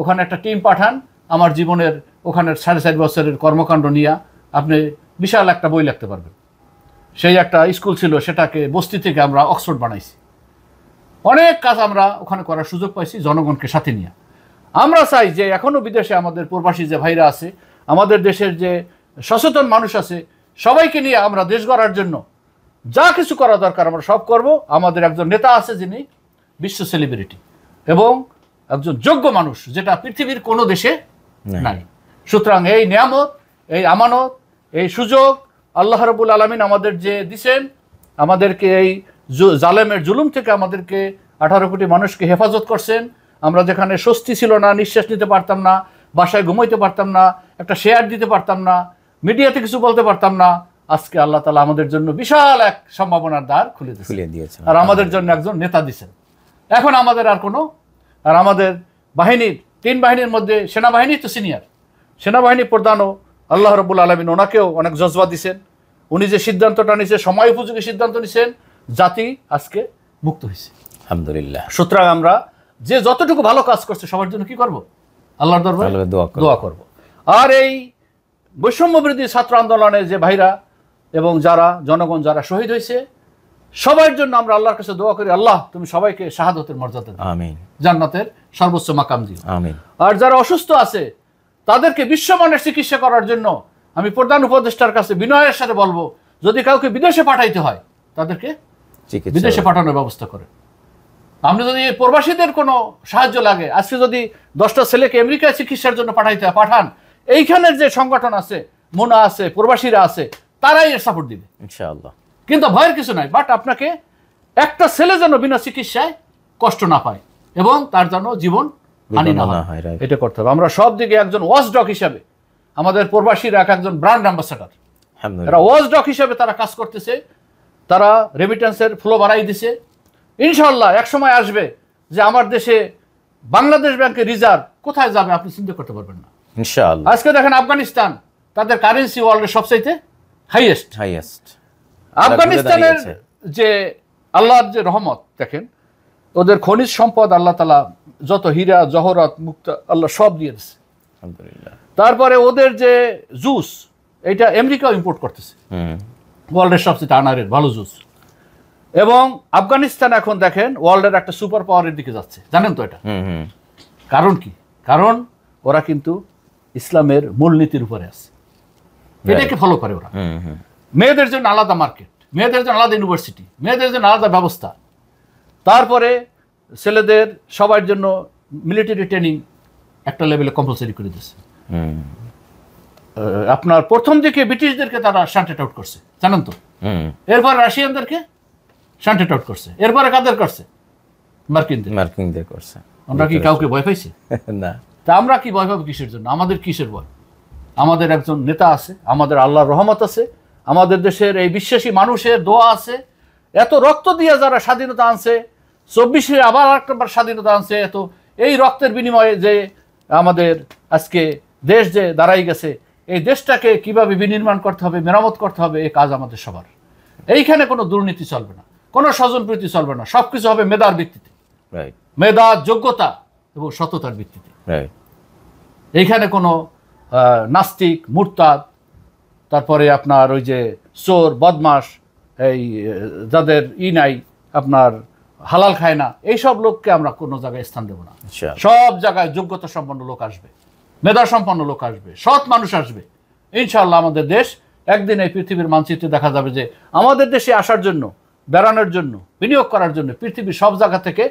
ওখানে একটা টিম পাঠান আমার জীবনের ওখানের সাড়ে চার বছরের কর্মকাণ্ড নিয়ে আপনি বিশাল একটা বই লিখতে পারবেন সেই একটা স্কুল ছিল সেটাকে বস্তি থেকে আমরা অক্সফোর্ড বানাইছি অনেক কাজ আমরা ওখানে করার সুযোগ পাইছি জনগণকে সাথে নিয়ে আমরা চাই যে এখনও বিদেশে আমাদের প্রবাসী যে ভাইরা আছে আমাদের দেশের যে সচেতন মানুষ আছে সবাইকে নিয়ে আমরা দেশ গড়ার জন্য যা কিছু করা দরকার আমরা সব করব আমাদের একজন নেতা আছে যিনি বিশ্ব সেলিব্রিটি এবং একজন যোগ্য মানুষ যেটা পৃথিবীর কোনো দেশে নাই সুতরাং এই নিয়ামত এই আমানত এই সুযোগ আল্লাহ রবুল আলমিন আমাদের যে দিছেন আমাদেরকে এই জালেমের জুলুম থেকে আমাদেরকে আঠারো কোটি মানুষকে হেফাজত করছেন আমরা যেখানে স্বস্তি ছিল না নিঃশ্বাস নিতে পারতাম না বাসায় ঘুমাইতে পারতাম না একটা শেয়ার দিতে পারতাম না মিডিয়াতে কিছু বলতে পারতাম না আজকে আল্লাহ তালা আমাদের জন্য বিশাল এক সম্ভাবনার দ্বার খুলে খুলে দিয়েছে আর আমাদের জন্য একজন নেতা দিচ্ছেন এখন আমাদের আর কোনো আর আমাদের বাহিনীর তিন বাহিনীর মধ্যে সেনাবাহিনী তো সিনিয়র সেনাবাহিনী প্রধানও আল্লাহ রবুল আলমিন ওনাকেও অনেক জজবা দিছেন উনি যে সিদ্ধান্তটা নিছে সময় উপযোগী সিদ্ধান্ত নিছেন জাতি আজকে মুক্ত হয়েছে আলহামদুলিল্লাহ সুতরাং আমরা যে যতটুকু ভালো কাজ করছে সবার জন্য কি করব আল্লাহর দরবার দোয়া করব আর এই বৈষম্য বিরোধী ছাত্র আন্দোলনে যে ভাইরা এবং যারা জনগণ যারা শহীদ হয়েছে সবার জন্য আমরা আল্লাহর কাছে দোয়া করি আল্লাহ তুমি সবাইকে শাহাদতের মর্যাদা দিও আমিন জান্নাতের সর্বোচ্চ মাকাম দিও আমিন আর যারা অসুস্থ আছে তাদেরকে বিশ্বমানের চিকিৎসা করার জন্য আমি প্রধান উপদেষ্টার কাছে বিনয়ের সাথে বলবো যদি কাউকে বিদেশে পাঠাইতে হয় তাদেরকে বিদেশে পাঠানোর ব্যবস্থা করে আমরা যদি প্রবাসীদের কোনো সাহায্য লাগে আজকে যদি দশটা ছেলেকে আমেরিকায় চিকিৎসার জন্য পাঠাইতে পাঠান এইখানের যে সংগঠন আছে মোনা আছে প্রবাসীরা আছে তারাই এর সাপোর্ট দিবে ইনশাআল্লাহ কিন্তু ভয়ের কিছু নাই বাট আপনাকে একটা ছেলে যেন বিনা চিকিৎসায় কষ্ট না পায় এবং তার যেন জীবন হানি না হয় এটা করতে হবে আমরা সব দিকে একজন ডক হিসাবে আমাদের প্রবাসীরা এক একজন ব্র্যান্ড অ্যাম্বাসাডার এরা ডক হিসাবে তারা কাজ করতেছে তারা রেমিটেন্সের ফ্লো বাড়াই দিছে ইনশাল্লাহ এক সময় আসবে যে আমার দেশে বাংলাদেশ ব্যাংকের রিজার্ভ কোথায় যাবে আপনি চিন্তা করতে পারবেন না ইনশাআল্লাহ আজকে দেখেন আফগানিস্তান তাদের কারেন্সি ওয়ার্ল্ডের সবচাইতে হাইয়েস্ট হাইয়েস্ট আফগানিস্তানের যে আল্লাহর যে রহমত দেখেন ওদের খনিজ সম্পদ আল্লাহ তালা যত হীরা জহরত মুক্ত আল্লাহ সব দিচ্ছে তারপরে ওদের যে জুস এটা আমেরিকা ইম্পোর্ট করতেছে ওয়ার্ল্ডের সবচেয়ে টানারের ভালো জুস এবং আফগানিস্তান এখন দেখেন ওয়ার্ল্ডের একটা সুপার পাওয়ারের দিকে যাচ্ছে জানেন তো এটা কারণ কি কারণ ওরা কিন্তু ইসলামের মূলনীতির উপরে আছে এটাকে ফলো করে ওরা মেয়েদের জন্য আলাদা মার্কেট মেয়েদের জন্য আলাদা ইউনিভার্সিটি মেয়েদের জন্য আলাদা ব্যবস্থা তারপরে ছেলেদের সবার জন্য মিলিটারি ট্রেনিং একটা লেভেলে কম্পালসারি করে দিয়েছে আপনার প্রথম দিকে ব্রিটিশদেরকে তারা শান্টেড আউট করছে জানেন তো এরপর রাশিয়ানদেরকে শান্টেড আউট করছে এরপরে কাদের করছে মার্কিনদের মার্কিনদের করছে আমরা কি কাউকে ভয় পাইছি না তা আমরা কি ভয় পাবো কিসের জন্য আমাদের কিসের ভয় আমাদের একজন নেতা আছে আমাদের আল্লাহর রহমত আছে আমাদের দেশের এই বিশ্বাসী মানুষের দোয়া আছে এত রক্ত দিয়ে যারা স্বাধীনতা আনছে চব্বিশে আবার একবার স্বাধীনতা আনছে এত এই রক্তের বিনিময়ে যে আমাদের আজকে দেশ যে দাঁড়াই গেছে এই দেশটাকে কিভাবে বিনির্মাণ করতে হবে মেরামত করতে হবে এই কাজ আমাদের সবার এইখানে কোনো দুর্নীতি চলবে না কোনো স্বজনপ্রীতি চলবে না সব কিছু হবে মেধার ভিত্তিতে মেধা যোগ্যতা এবং সততার ভিত্তিতে এইখানে কোনো নাস্তিক মুরতাদ তারপরে আপনার ওই যে চোর বদমাস এই যাদের ই নাই আপনার হালাল খায় না এইসব লোককে আমরা কোনো জায়গায় স্থান দেব না আচ্ছা। সব জায়গায় যোগ্যতা সম্পন্ন লোক আসবে মেধা সম্পন্ন লোক আসবে সৎ মানুষ আসবে ইনশাল্লাহ আমাদের দেশ একদিন এই পৃথিবীর মানচিত্রে দেখা যাবে যে আমাদের দেশে আসার জন্য বেড়ানোর জন্য বিনিয়োগ করার জন্য পৃথিবীর সব জায়গা থেকে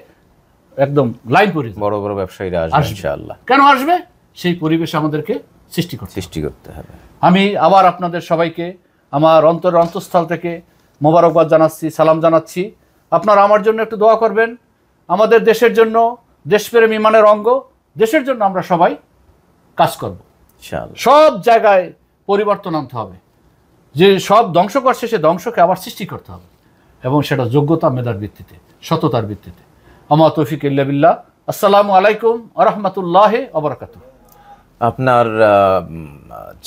একদম লাইন পরি বড় বড় ব্যবসায়ীরা আসবে ইনশাল্লাহ কেন আসবে সেই পরিবেশ আমাদেরকে সৃষ্টি করতে সৃষ্টি করতে হবে আমি আবার আপনাদের সবাইকে আমার অন্তরের অন্তঃস্থল থেকে মোবারকবাদ জানাচ্ছি সালাম জানাচ্ছি আপনারা আমার জন্য একটু দোয়া করবেন আমাদের দেশের জন্য দেশপ্রেম ইমানের অঙ্গ দেশের জন্য আমরা সবাই কাজ করব সব জায়গায় পরিবর্তন আনতে হবে যে সব ধ্বংস শেষে ধ্বংসকে আবার সৃষ্টি করতে হবে এবং সেটা যোগ্যতা মেধার ভিত্তিতে সততার ভিত্তিতে আমা তৌফিক ইল্লা বিল্লাহ আসসালামু আলাইকুম আ রহমতুল্লাহ অবরাকাতুহ আপনার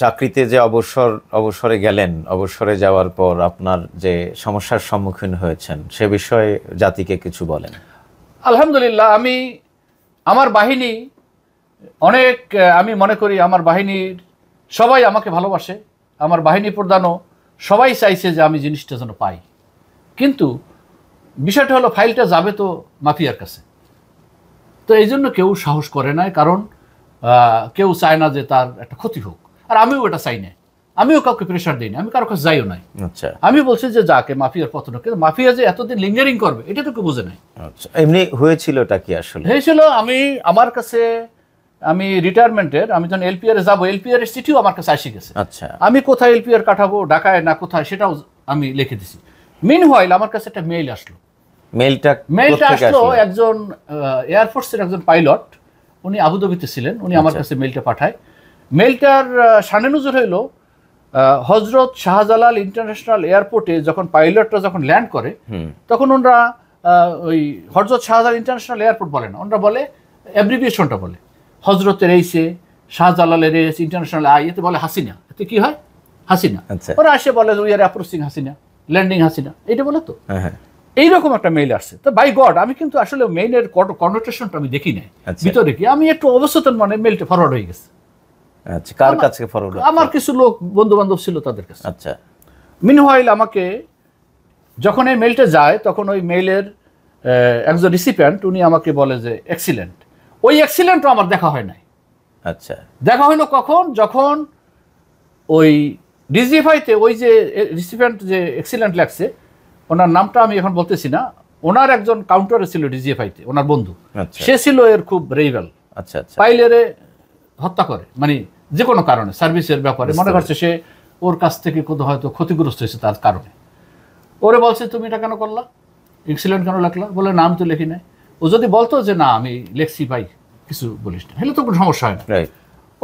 চাকরিতে যে অবসর অবসরে গেলেন অবসরে যাওয়ার পর আপনার যে সমস্যার সম্মুখীন হয়েছেন সে বিষয়ে জাতিকে কিছু বলেন আলহামদুলিল্লাহ আমি আমার বাহিনী অনেক আমি মনে করি আমার বাহিনীর সবাই আমাকে ভালোবাসে আমার বাহিনী প্রধানও সবাই চাইছে যে আমি জিনিসটা যেন পাই কিন্তু বিষয়টা হলো ফাইলটা যাবে তো মাফিয়ার কাছে তো এই জন্য কেউ সাহস করে না কারণ কেউ চায় না যে তার একটা ক্ষতি হোক আর আমিও এটা চাই না আমিও কাউকে প্রেশার দিই আমি কারো কাছে যাইও নাই আচ্ছা আমি বলছি যে যাকে মাফিয়ার পতনকে কিন্তু মাফিয়া যে এতদিন লিঙ্গারিং করবে এটা তো কেউ বোঝে নাই আচ্ছা, এমনি হয়েছিল এটা কি আসলে হয়েছিল আমি আমার কাছে আমি রিটায়ারমেন্টের আমি যখন এলপিআর এ যাবো এলপিআর এর চিঠিও আমার কাছে আসি গেছে আচ্ছা আমি কোথায় এলপিআর কাটাবো ঢাকায় না কোথায় সেটাও আমি লিখে দিছি মিন হোয়াইল আমার কাছে একটা মেইল আসলো মেইলটা মেইলটা আসলো একজন এয়ারফোর্সের একজন পাইলট উনি আবুধাবিতে ছিলেন উনি আমার আচ্ছা। কাছে মেলটা পাঠায় মেলটার সানেনুজুর হইল হজরত শাহজালাল ইন্টারন্যাশনাল এয়ারপোর্টে যখন পাইলটরা যখন ল্যান্ড করে তখন ওনরা ওই হজরত শাহজালাল ইন্টারন্যাশনাল এয়ারপোর্ট বলে না ওনরা বলে অ্যাব্রিভিয়েশনটা বলে হজরতের এইসে শাহজালালের এস ইন্টারন্যাশনাল আই এতে বলে হাসিনা এতে কি হয় হাসিনা আচ্ছা। ওরা আসে বলে we are approaching Hasina landing Hasina এটা বলে তো হ্যাঁ, হ্যাঁ। এইরকম একটা মেইল আসছে তো বাই গড আমি কিন্তু আসলে মেইলের কনভারসেশনটা আমি দেখি নাই আচ্ছা। ভিতরে কি আমি একটু অবস্থান মানে মেইলটা ফরওয়ার্ড হয়ে গেছে আচ্ছা কার কাছে ফরওয়ার্ড আমার কিছু লোক বন্ধু বান্ধব ছিল তাদের কাছে আচ্ছা মিনওয়াইল আমাকে যখন এই মেইলটা যায় তখন ওই মেইলের একজন রিসিপিয়েন্ট উনি আমাকে বলে যে এক্সিলেন্ট ওই এক্সিলেন্টও আমার দেখা হয় নাই আচ্ছা দেখা হলো কখন যখন ওই ডিজিফাইতে ওই যে রিসিপিয়েন্ট যে এক্সিলেন্ট লাগছে ওনার নামটা আমি এখন বলতেছি না ওনার একজন কাউন্টারে ছিল ডিজিএফআইতে ওনার বন্ধু আচ্ছা। সে ছিল এর খুব রেইভাল আচ্ছা, আচ্ছা পাইলেরে হত্যা করে মানে যে কোনো কারণে সার্ভিসের ব্যাপারে মনে করছে সে ওর কাছ থেকে কোথাও হয়তো ক্ষতিগ্রস্ত হয়েছে তার কারণে ওরে বলছে তুমি এটা কেন করলা এক্সিলেন্ট কেন লাগলা বলে নাম তো লেখি নাই ও যদি বলতো যে না আমি লেখছি ভাই কিছু বলিস না হলে তো কোনো সমস্যা হয় না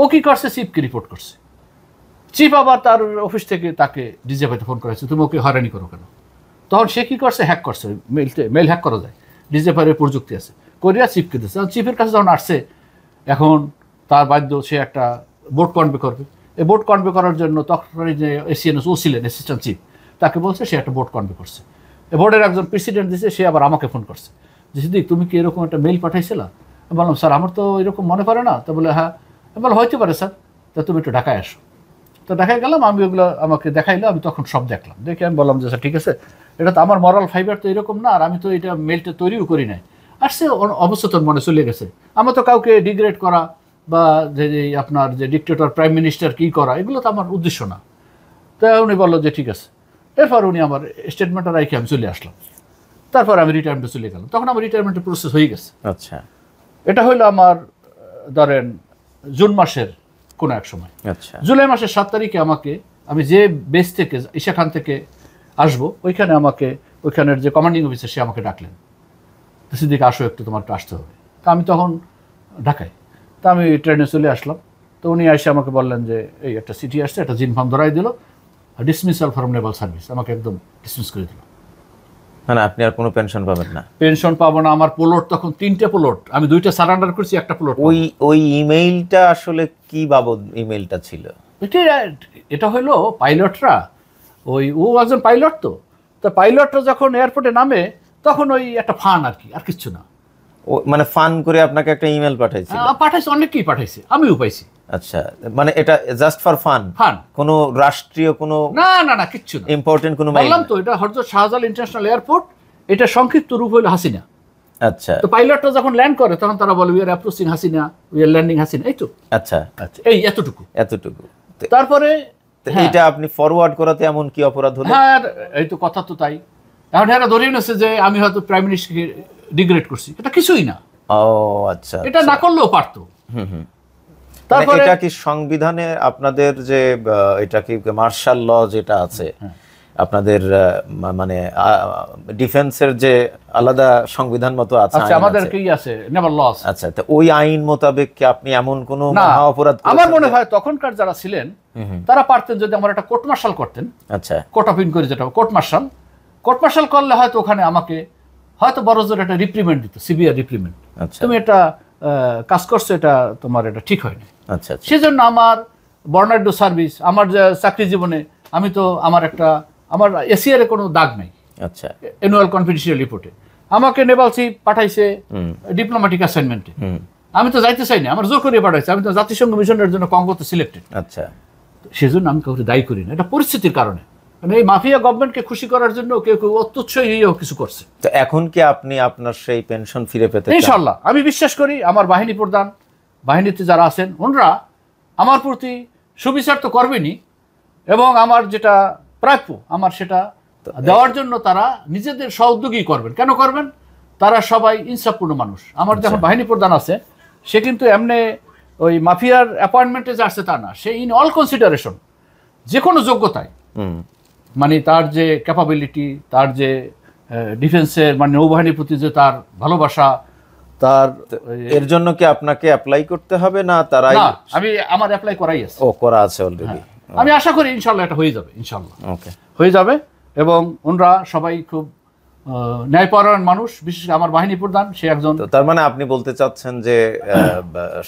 ও কি করছে চিফকে রিপোর্ট করছে চিফ আবার তার অফিস থেকে তাকে ডিজে ফোন করেছে তুমি ওকে হয়রানি করো কেন তখন সে কী করছে হ্যাক করছে মেলতে মেল হ্যাক করা যায় ডিজেপারের প্রযুক্তি আছে করিয়া চিপকে দিচ্ছে চিপের কাছে যখন আসছে এখন তার বাধ্য সে একটা বোর্ড কনভে করবে এই বোর্ড কনভে করার জন্য তখন যে এসিএনএস ও ছিলেন অ্যাসিস্ট্যান্ট চিফ তাকে বলছে সে একটা বোর্ড কনভে করছে এ বোর্ডের একজন প্রেসিডেন্ট দিছে সে আবার আমাকে ফোন করছে যে সিদ্দিক তুমি কি এরকম একটা মেল পাঠাইছিলা আমি বললাম স্যার আমার তো এরকম মনে করে না তা বলে হ্যাঁ আমি বললাম হইতে পারে স্যার তা তুমি একটু ঢাকায় আসো তো দেখায় গেলাম আমি ওগুলো আমাকে দেখাইলো আমি তখন সব দেখলাম দেখে আমি বললাম যে স্যার ঠিক আছে এটা তো আমার মরাল ফাইবার তো এরকম না আর আমি তো এটা মেলটা তৈরিও করি নাই আর সে অবচেতন মনে চলে গেছে আমার তো কাউকে ডিগ্রেড করা বা যে আপনার যে ডিক্টেটর প্রাইম মিনিস্টার কী করা এগুলো তো আমার উদ্দেশ্য না তাই উনি বললো যে ঠিক আছে এরপর উনি আমার স্টেটমেন্টটা রাখে আমি চলে আসলাম তারপর আমি রিটায়ারমেন্টে চলে গেলাম তখন আমার রিটায়ারমেন্টের প্রসেস হয়ে গেছে আচ্ছা এটা হলো আমার ধরেন জুন মাসের কোনো এক সময় আচ্ছা জুলাই মাসের সাত তারিখে আমাকে আমি যে বেস থেকে ঈশা খান থেকে আসবো ওইখানে আমাকে ওইখানের যে কমান্ডিং অফিসার সে আমাকে ডাকলেন তো সিদ্দিকে আসো একটু তোমার আসতে হবে তা আমি তখন ঢাকায় তা আমি ট্রেনে চলে আসলাম তো উনি এসে আমাকে বললেন যে এই একটা সিটি আসছে একটা জিনফার্ম ধরাই দিল ডিসমিসাল ফর্ম নেভাল সার্ভিস আমাকে একদম ডিসমিস করে দিল মানে আপনি আর কোনো পেনশন পাবেন না পেনশন পাবো না আমার পোলট তখন তিনটে পোলট আমি দুইটা সারেন্ডার করছি একটা পোলট ওই ওই ইমেইলটা আসলে কি বাবদ ইমেইলটা ছিল এটা এটা হলো পাইলটরা ওই ও একজন পাইলট তো তা পাইলটরা যখন এয়ারপোর্টে নামে তখন ওই একটা ফান আর কি আর কিচ্ছু না মানে ফান করে আপনাকে একটা ইমেল পাঠাইছে পাঠাইছে অনেককেই পাঠাইছে আমিও পাইছি আচ্ছা মানে এটা জাস্ট ফর ফান ফান কোনো রাষ্ট্রীয় কোনো না না না কিচ্ছু না ইম্পর্টেন্ট কোনো বললাম তো এটা হযরত শাহজালাল ইন্টারন্যাশনাল এয়ারপোর্ট এটা সংক্ষিপ্ত রূপ হলো হাসিনা আচ্ছা তো পাইলটরা যখন ল্যান্ড করে তখন তারা বলে we are approaching Hasina we are landing Hasina এই তো আচ্ছা আচ্ছা এই এতটুকু এতটুকু তারপরে হ্যাঁ। এটা আপনি ফরওয়ার্ড করাতে এমন কি অপরাধ হলো হ্যাঁ এই তো কথা তো তাই এখন এরা ধরে নিয়েছে যে আমি হয়তো প্রাইম মিনিস্টারকে ডিগ্রেড করছি এটা কিছুই না ও আচ্ছা এটা আচ্ছা। না করলেও পারতো হুম হুম মানে তারপরে এটা কি সংবিধানে আপনাদের যে এটা কি মার্শাল ল যেটা আছে হ্যাঁ। আপনাদের মানে ডিফেন্সের যে আলাদা সংবিধান মতো আছে আচ্ছা আমাদের কি আছে নেভার লস আচ্ছা তো ওই আইন মোতাবেক কি আপনি এমন কোন মহা অপরাধ আমার মনে হয় তখনকার যারা ছিলেন তারা পারতেন যদি আমার একটা কোর্ট মার্শাল করতেন আচ্ছা কোর্ট অফ ইনকোয়ারি যেটা কোর্ট মার্শাল কোর্ট মার্শাল করলে হয়তো ওখানে আমাকে হয়তো বড় জোর একটা রিপ্রিমেন্ট দিত সিভিয়ার আচ্ছা। রিপ্রিমেন্ট তুমি এটা কাজ করছো এটা তোমার এটা ঠিক হয়নি আচ্ছা, আচ্ছা। সেজন্য আমার বর্ণাঢ্য সার্ভিস আমার চাকরি জীবনে আমি তো আমার একটা আমার এসিআরে কোনো দাগ নাই আচ্ছা অ্যানুয়াল কনফিডেন্সিয়াল রিপোর্টে আমাকে নেপাল চিফ পাঠাইছে ডিপ্লোম্যাটিক অ্যাসাইনমেন্টে আমি তো যাইতে চাই না আমার জোর করে পাঠাইছে আমি তো জাতিসংঘ মিশনের জন্য তো সিলেক্টেড আচ্ছা সেজন্য আমি কাউকে দায়ী করি না এটা পরিস্থিতির কারণে মানে এই মাফিয়া গভর্নমেন্টকে খুশি করার জন্য কেউ কেউ অত্যুচ্ছয় হয়েও কিছু করছে তো এখন কি আপনি আপনার সেই পেনশন ফিরে পেতে ইনশাল্লাহ আমি বিশ্বাস করি আমার বাহিনী প্রধান বাহিনীতে যারা আছেন ওনারা আমার প্রতি সুবিচার তো করবেনই এবং আমার যেটা প্রাপ্য আমার সেটা দেওয়ার জন্য তারা নিজেদের সহযোগী করবেন কেন করবেন তারা সবাই ইনসাফপূর্ণ মানুষ আমার যখন আচ্ছা। বাহিনী প্রধান আছে সে কিন্তু এমনি ওই মাফিয়ার অ্যাপয়েন্টমেন্টে যা আসছে তা না সে ইন অল কনসিডারেশন যে কোনো যোগ্যতায় মানে তার যে ক্যাপাবিলিটি তার যে ডিফেন্সের মানে নৌবাহিনীর প্রতি যে তার ভালোবাসা তার এর জন্য কি আপনাকে অ্যাপ্লাই করতে হবে না তারাই আমি আমার অ্যাপ্লাই করাই আছে ও করা আছে অলরেডি আমি আশা করি ইনশাল্লাহ এটা হয়ে যাবে ইনশাল্লাহ হয়ে যাবে এবং ওনারা সবাই খুব ন্যায়পরায়ণ মানুষ বিশেষ আমার বাহিনী প্রধান সে একজন তার মানে আপনি বলতে চাচ্ছেন যে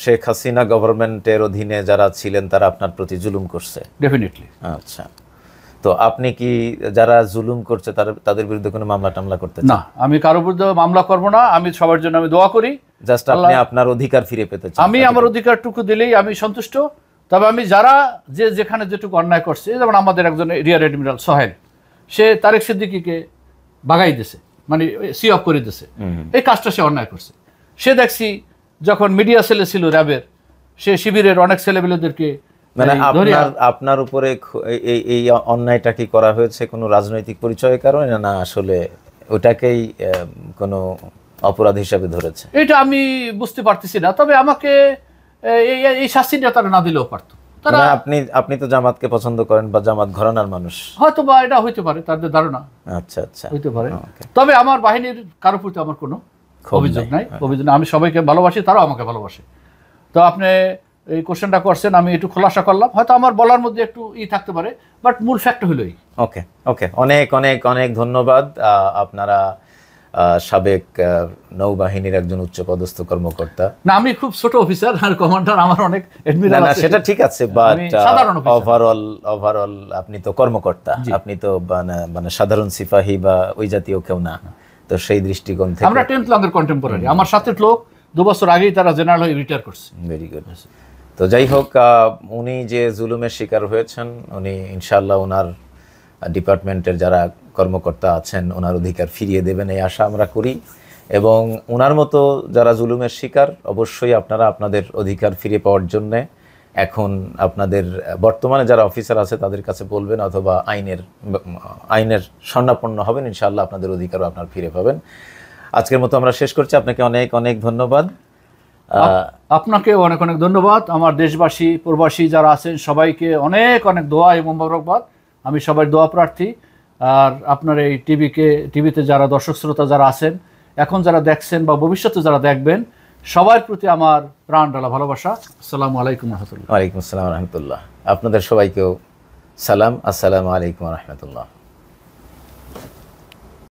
শেখ হাসিনা গভর্নমেন্টের অধীনে যারা ছিলেন তারা আপনার প্রতি জুলুম করছে ডেফিনেটলি আচ্ছা তো আপনি কি যারা জুলুম করছে তাদের বিরুদ্ধে কোনো মামলা টামলা করতে না আমি কারোর বিরুদ্ধে মামলা করব না আমি সবার জন্য আমি দোয়া করি জাস্ট আপনি আপনার অধিকার ফিরে পেতে চান আমি আমার অধিকারটুকু দিলেই আমি সন্তুষ্ট তবে আমি যারা যে যেখানে যেটুকু অন্যায় করছে যেমন আমাদের একজন রিয়ার অ্যাডমিরাল সোহেল সে তারেক সিদ্দিকিকে বাগাই দিছে মানে সি অফ করে দিছে এই কাজটা সে অন্যায় করছে সে দেখছি যখন মিডিয়া সেলে ছিল র্যাবের সে শিবিরের অনেক ছেলেপেলেদেরকে মানে আপনার আপনার উপরে এই এই অন্যায়টা কি করা হয়েছে কোনো রাজনৈতিক পরিচয়ের কারণে না আসলে ওটাকেই কোনো অপরাধ হিসাবে ধরেছে এটা আমি বুঝতে পারতেছি না তবে আমাকে এই শাস্তিটা তারা না দিলেও পারতো আপনি আপনি তো জামাতকে পছন্দ করেন বা জামাত ঘরানার মানুষ হয়তো বা এটা হইতে পারে তাদের ধারণা আচ্ছা আচ্ছা হইতে পারে তবে আমার বাহিনীর কারো প্রতি আমার কোনো অভিযোগ নাই হ্যাঁ। অভিযোগ আমি সবাইকে ভালোবাসি তারাও আমাকে ভালোবাসে তো আপনি এই কোশ্চেনটা করছেন আমি একটু খোলাসা করলাম হয়তো আমার বলার মধ্যে একটু ই থাকতে পারে বাট মূল ফ্যাক্ট হলোই ওকে ওকে অনেক অনেক অনেক ধন্যবাদ আপনারা সাবেক নৌবাহিনীর একজন উচ্চপদস্থ কর্মকর্তা না আমি খুব ছোট অফিসার আর কমান্ডার আমার অনেক অ্যাডমিরাল আছে সেটা ঠিক আছে বাট ওভারঅল ওভারঅল আপনি তো কর্মকর্তা আপনি তো মানে, মানে সাধারণ সিপাহি বা ওই জাতীয় কেউ না তো সেই দৃষ্টিকোণ থেকে আমরা লং এর কন্টেম্পোরারি আমার সাথে লোক দু বছর আগেই তারা জেনারেল হয়ে রিটায়ার করছে ভেরি গুড তো যাই হোক উনি যে জুলুমের শিকার হয়েছেন উনি ইনশাল্লাহ ওনার ডিপার্টমেন্টের যারা কর্মকর্তা আছেন ওনার অধিকার ফিরিয়ে দেবেন এই আশা আমরা করি এবং ওনার মতো যারা জুলুমের শিকার অবশ্যই আপনারা আপনাদের অধিকার ফিরে পাওয়ার জন্যে এখন আপনাদের বর্তমানে যারা অফিসার আছে তাদের কাছে বলবেন অথবা আইনের আইনের স্বর্ণাপন্ন হবেন ইনশাল্লাহ আপনাদের অধিকারও আপনার ফিরে পাবেন আজকের মতো আমরা শেষ করছি আপনাকে অনেক অনেক ধন্যবাদ আপনাকে অনেক অনেক ধন্যবাদ আমার দেশবাসী প্রবাসী যারা আছেন সবাইকে অনেক অনেক দোয়া এবং মোবারকবাদ আমি সবাই দোয়া প্রার্থী আর আপনার এই টিভিকে টিভিতে যারা দর্শক শ্রোতা যারা আছেন এখন যারা দেখছেন বা ভবিষ্যতে যারা দেখবেন সবার প্রতি আমার প্রাণ ডালা ভালোবাসা সালাম আলাইকুম রহমতুল্লাহ আলাইকুম আসসালাম রহমতুল্লাহ আপনাদের সবাইকেও সালাম আসসালাম আলাইকুম রহমতুল্লাহ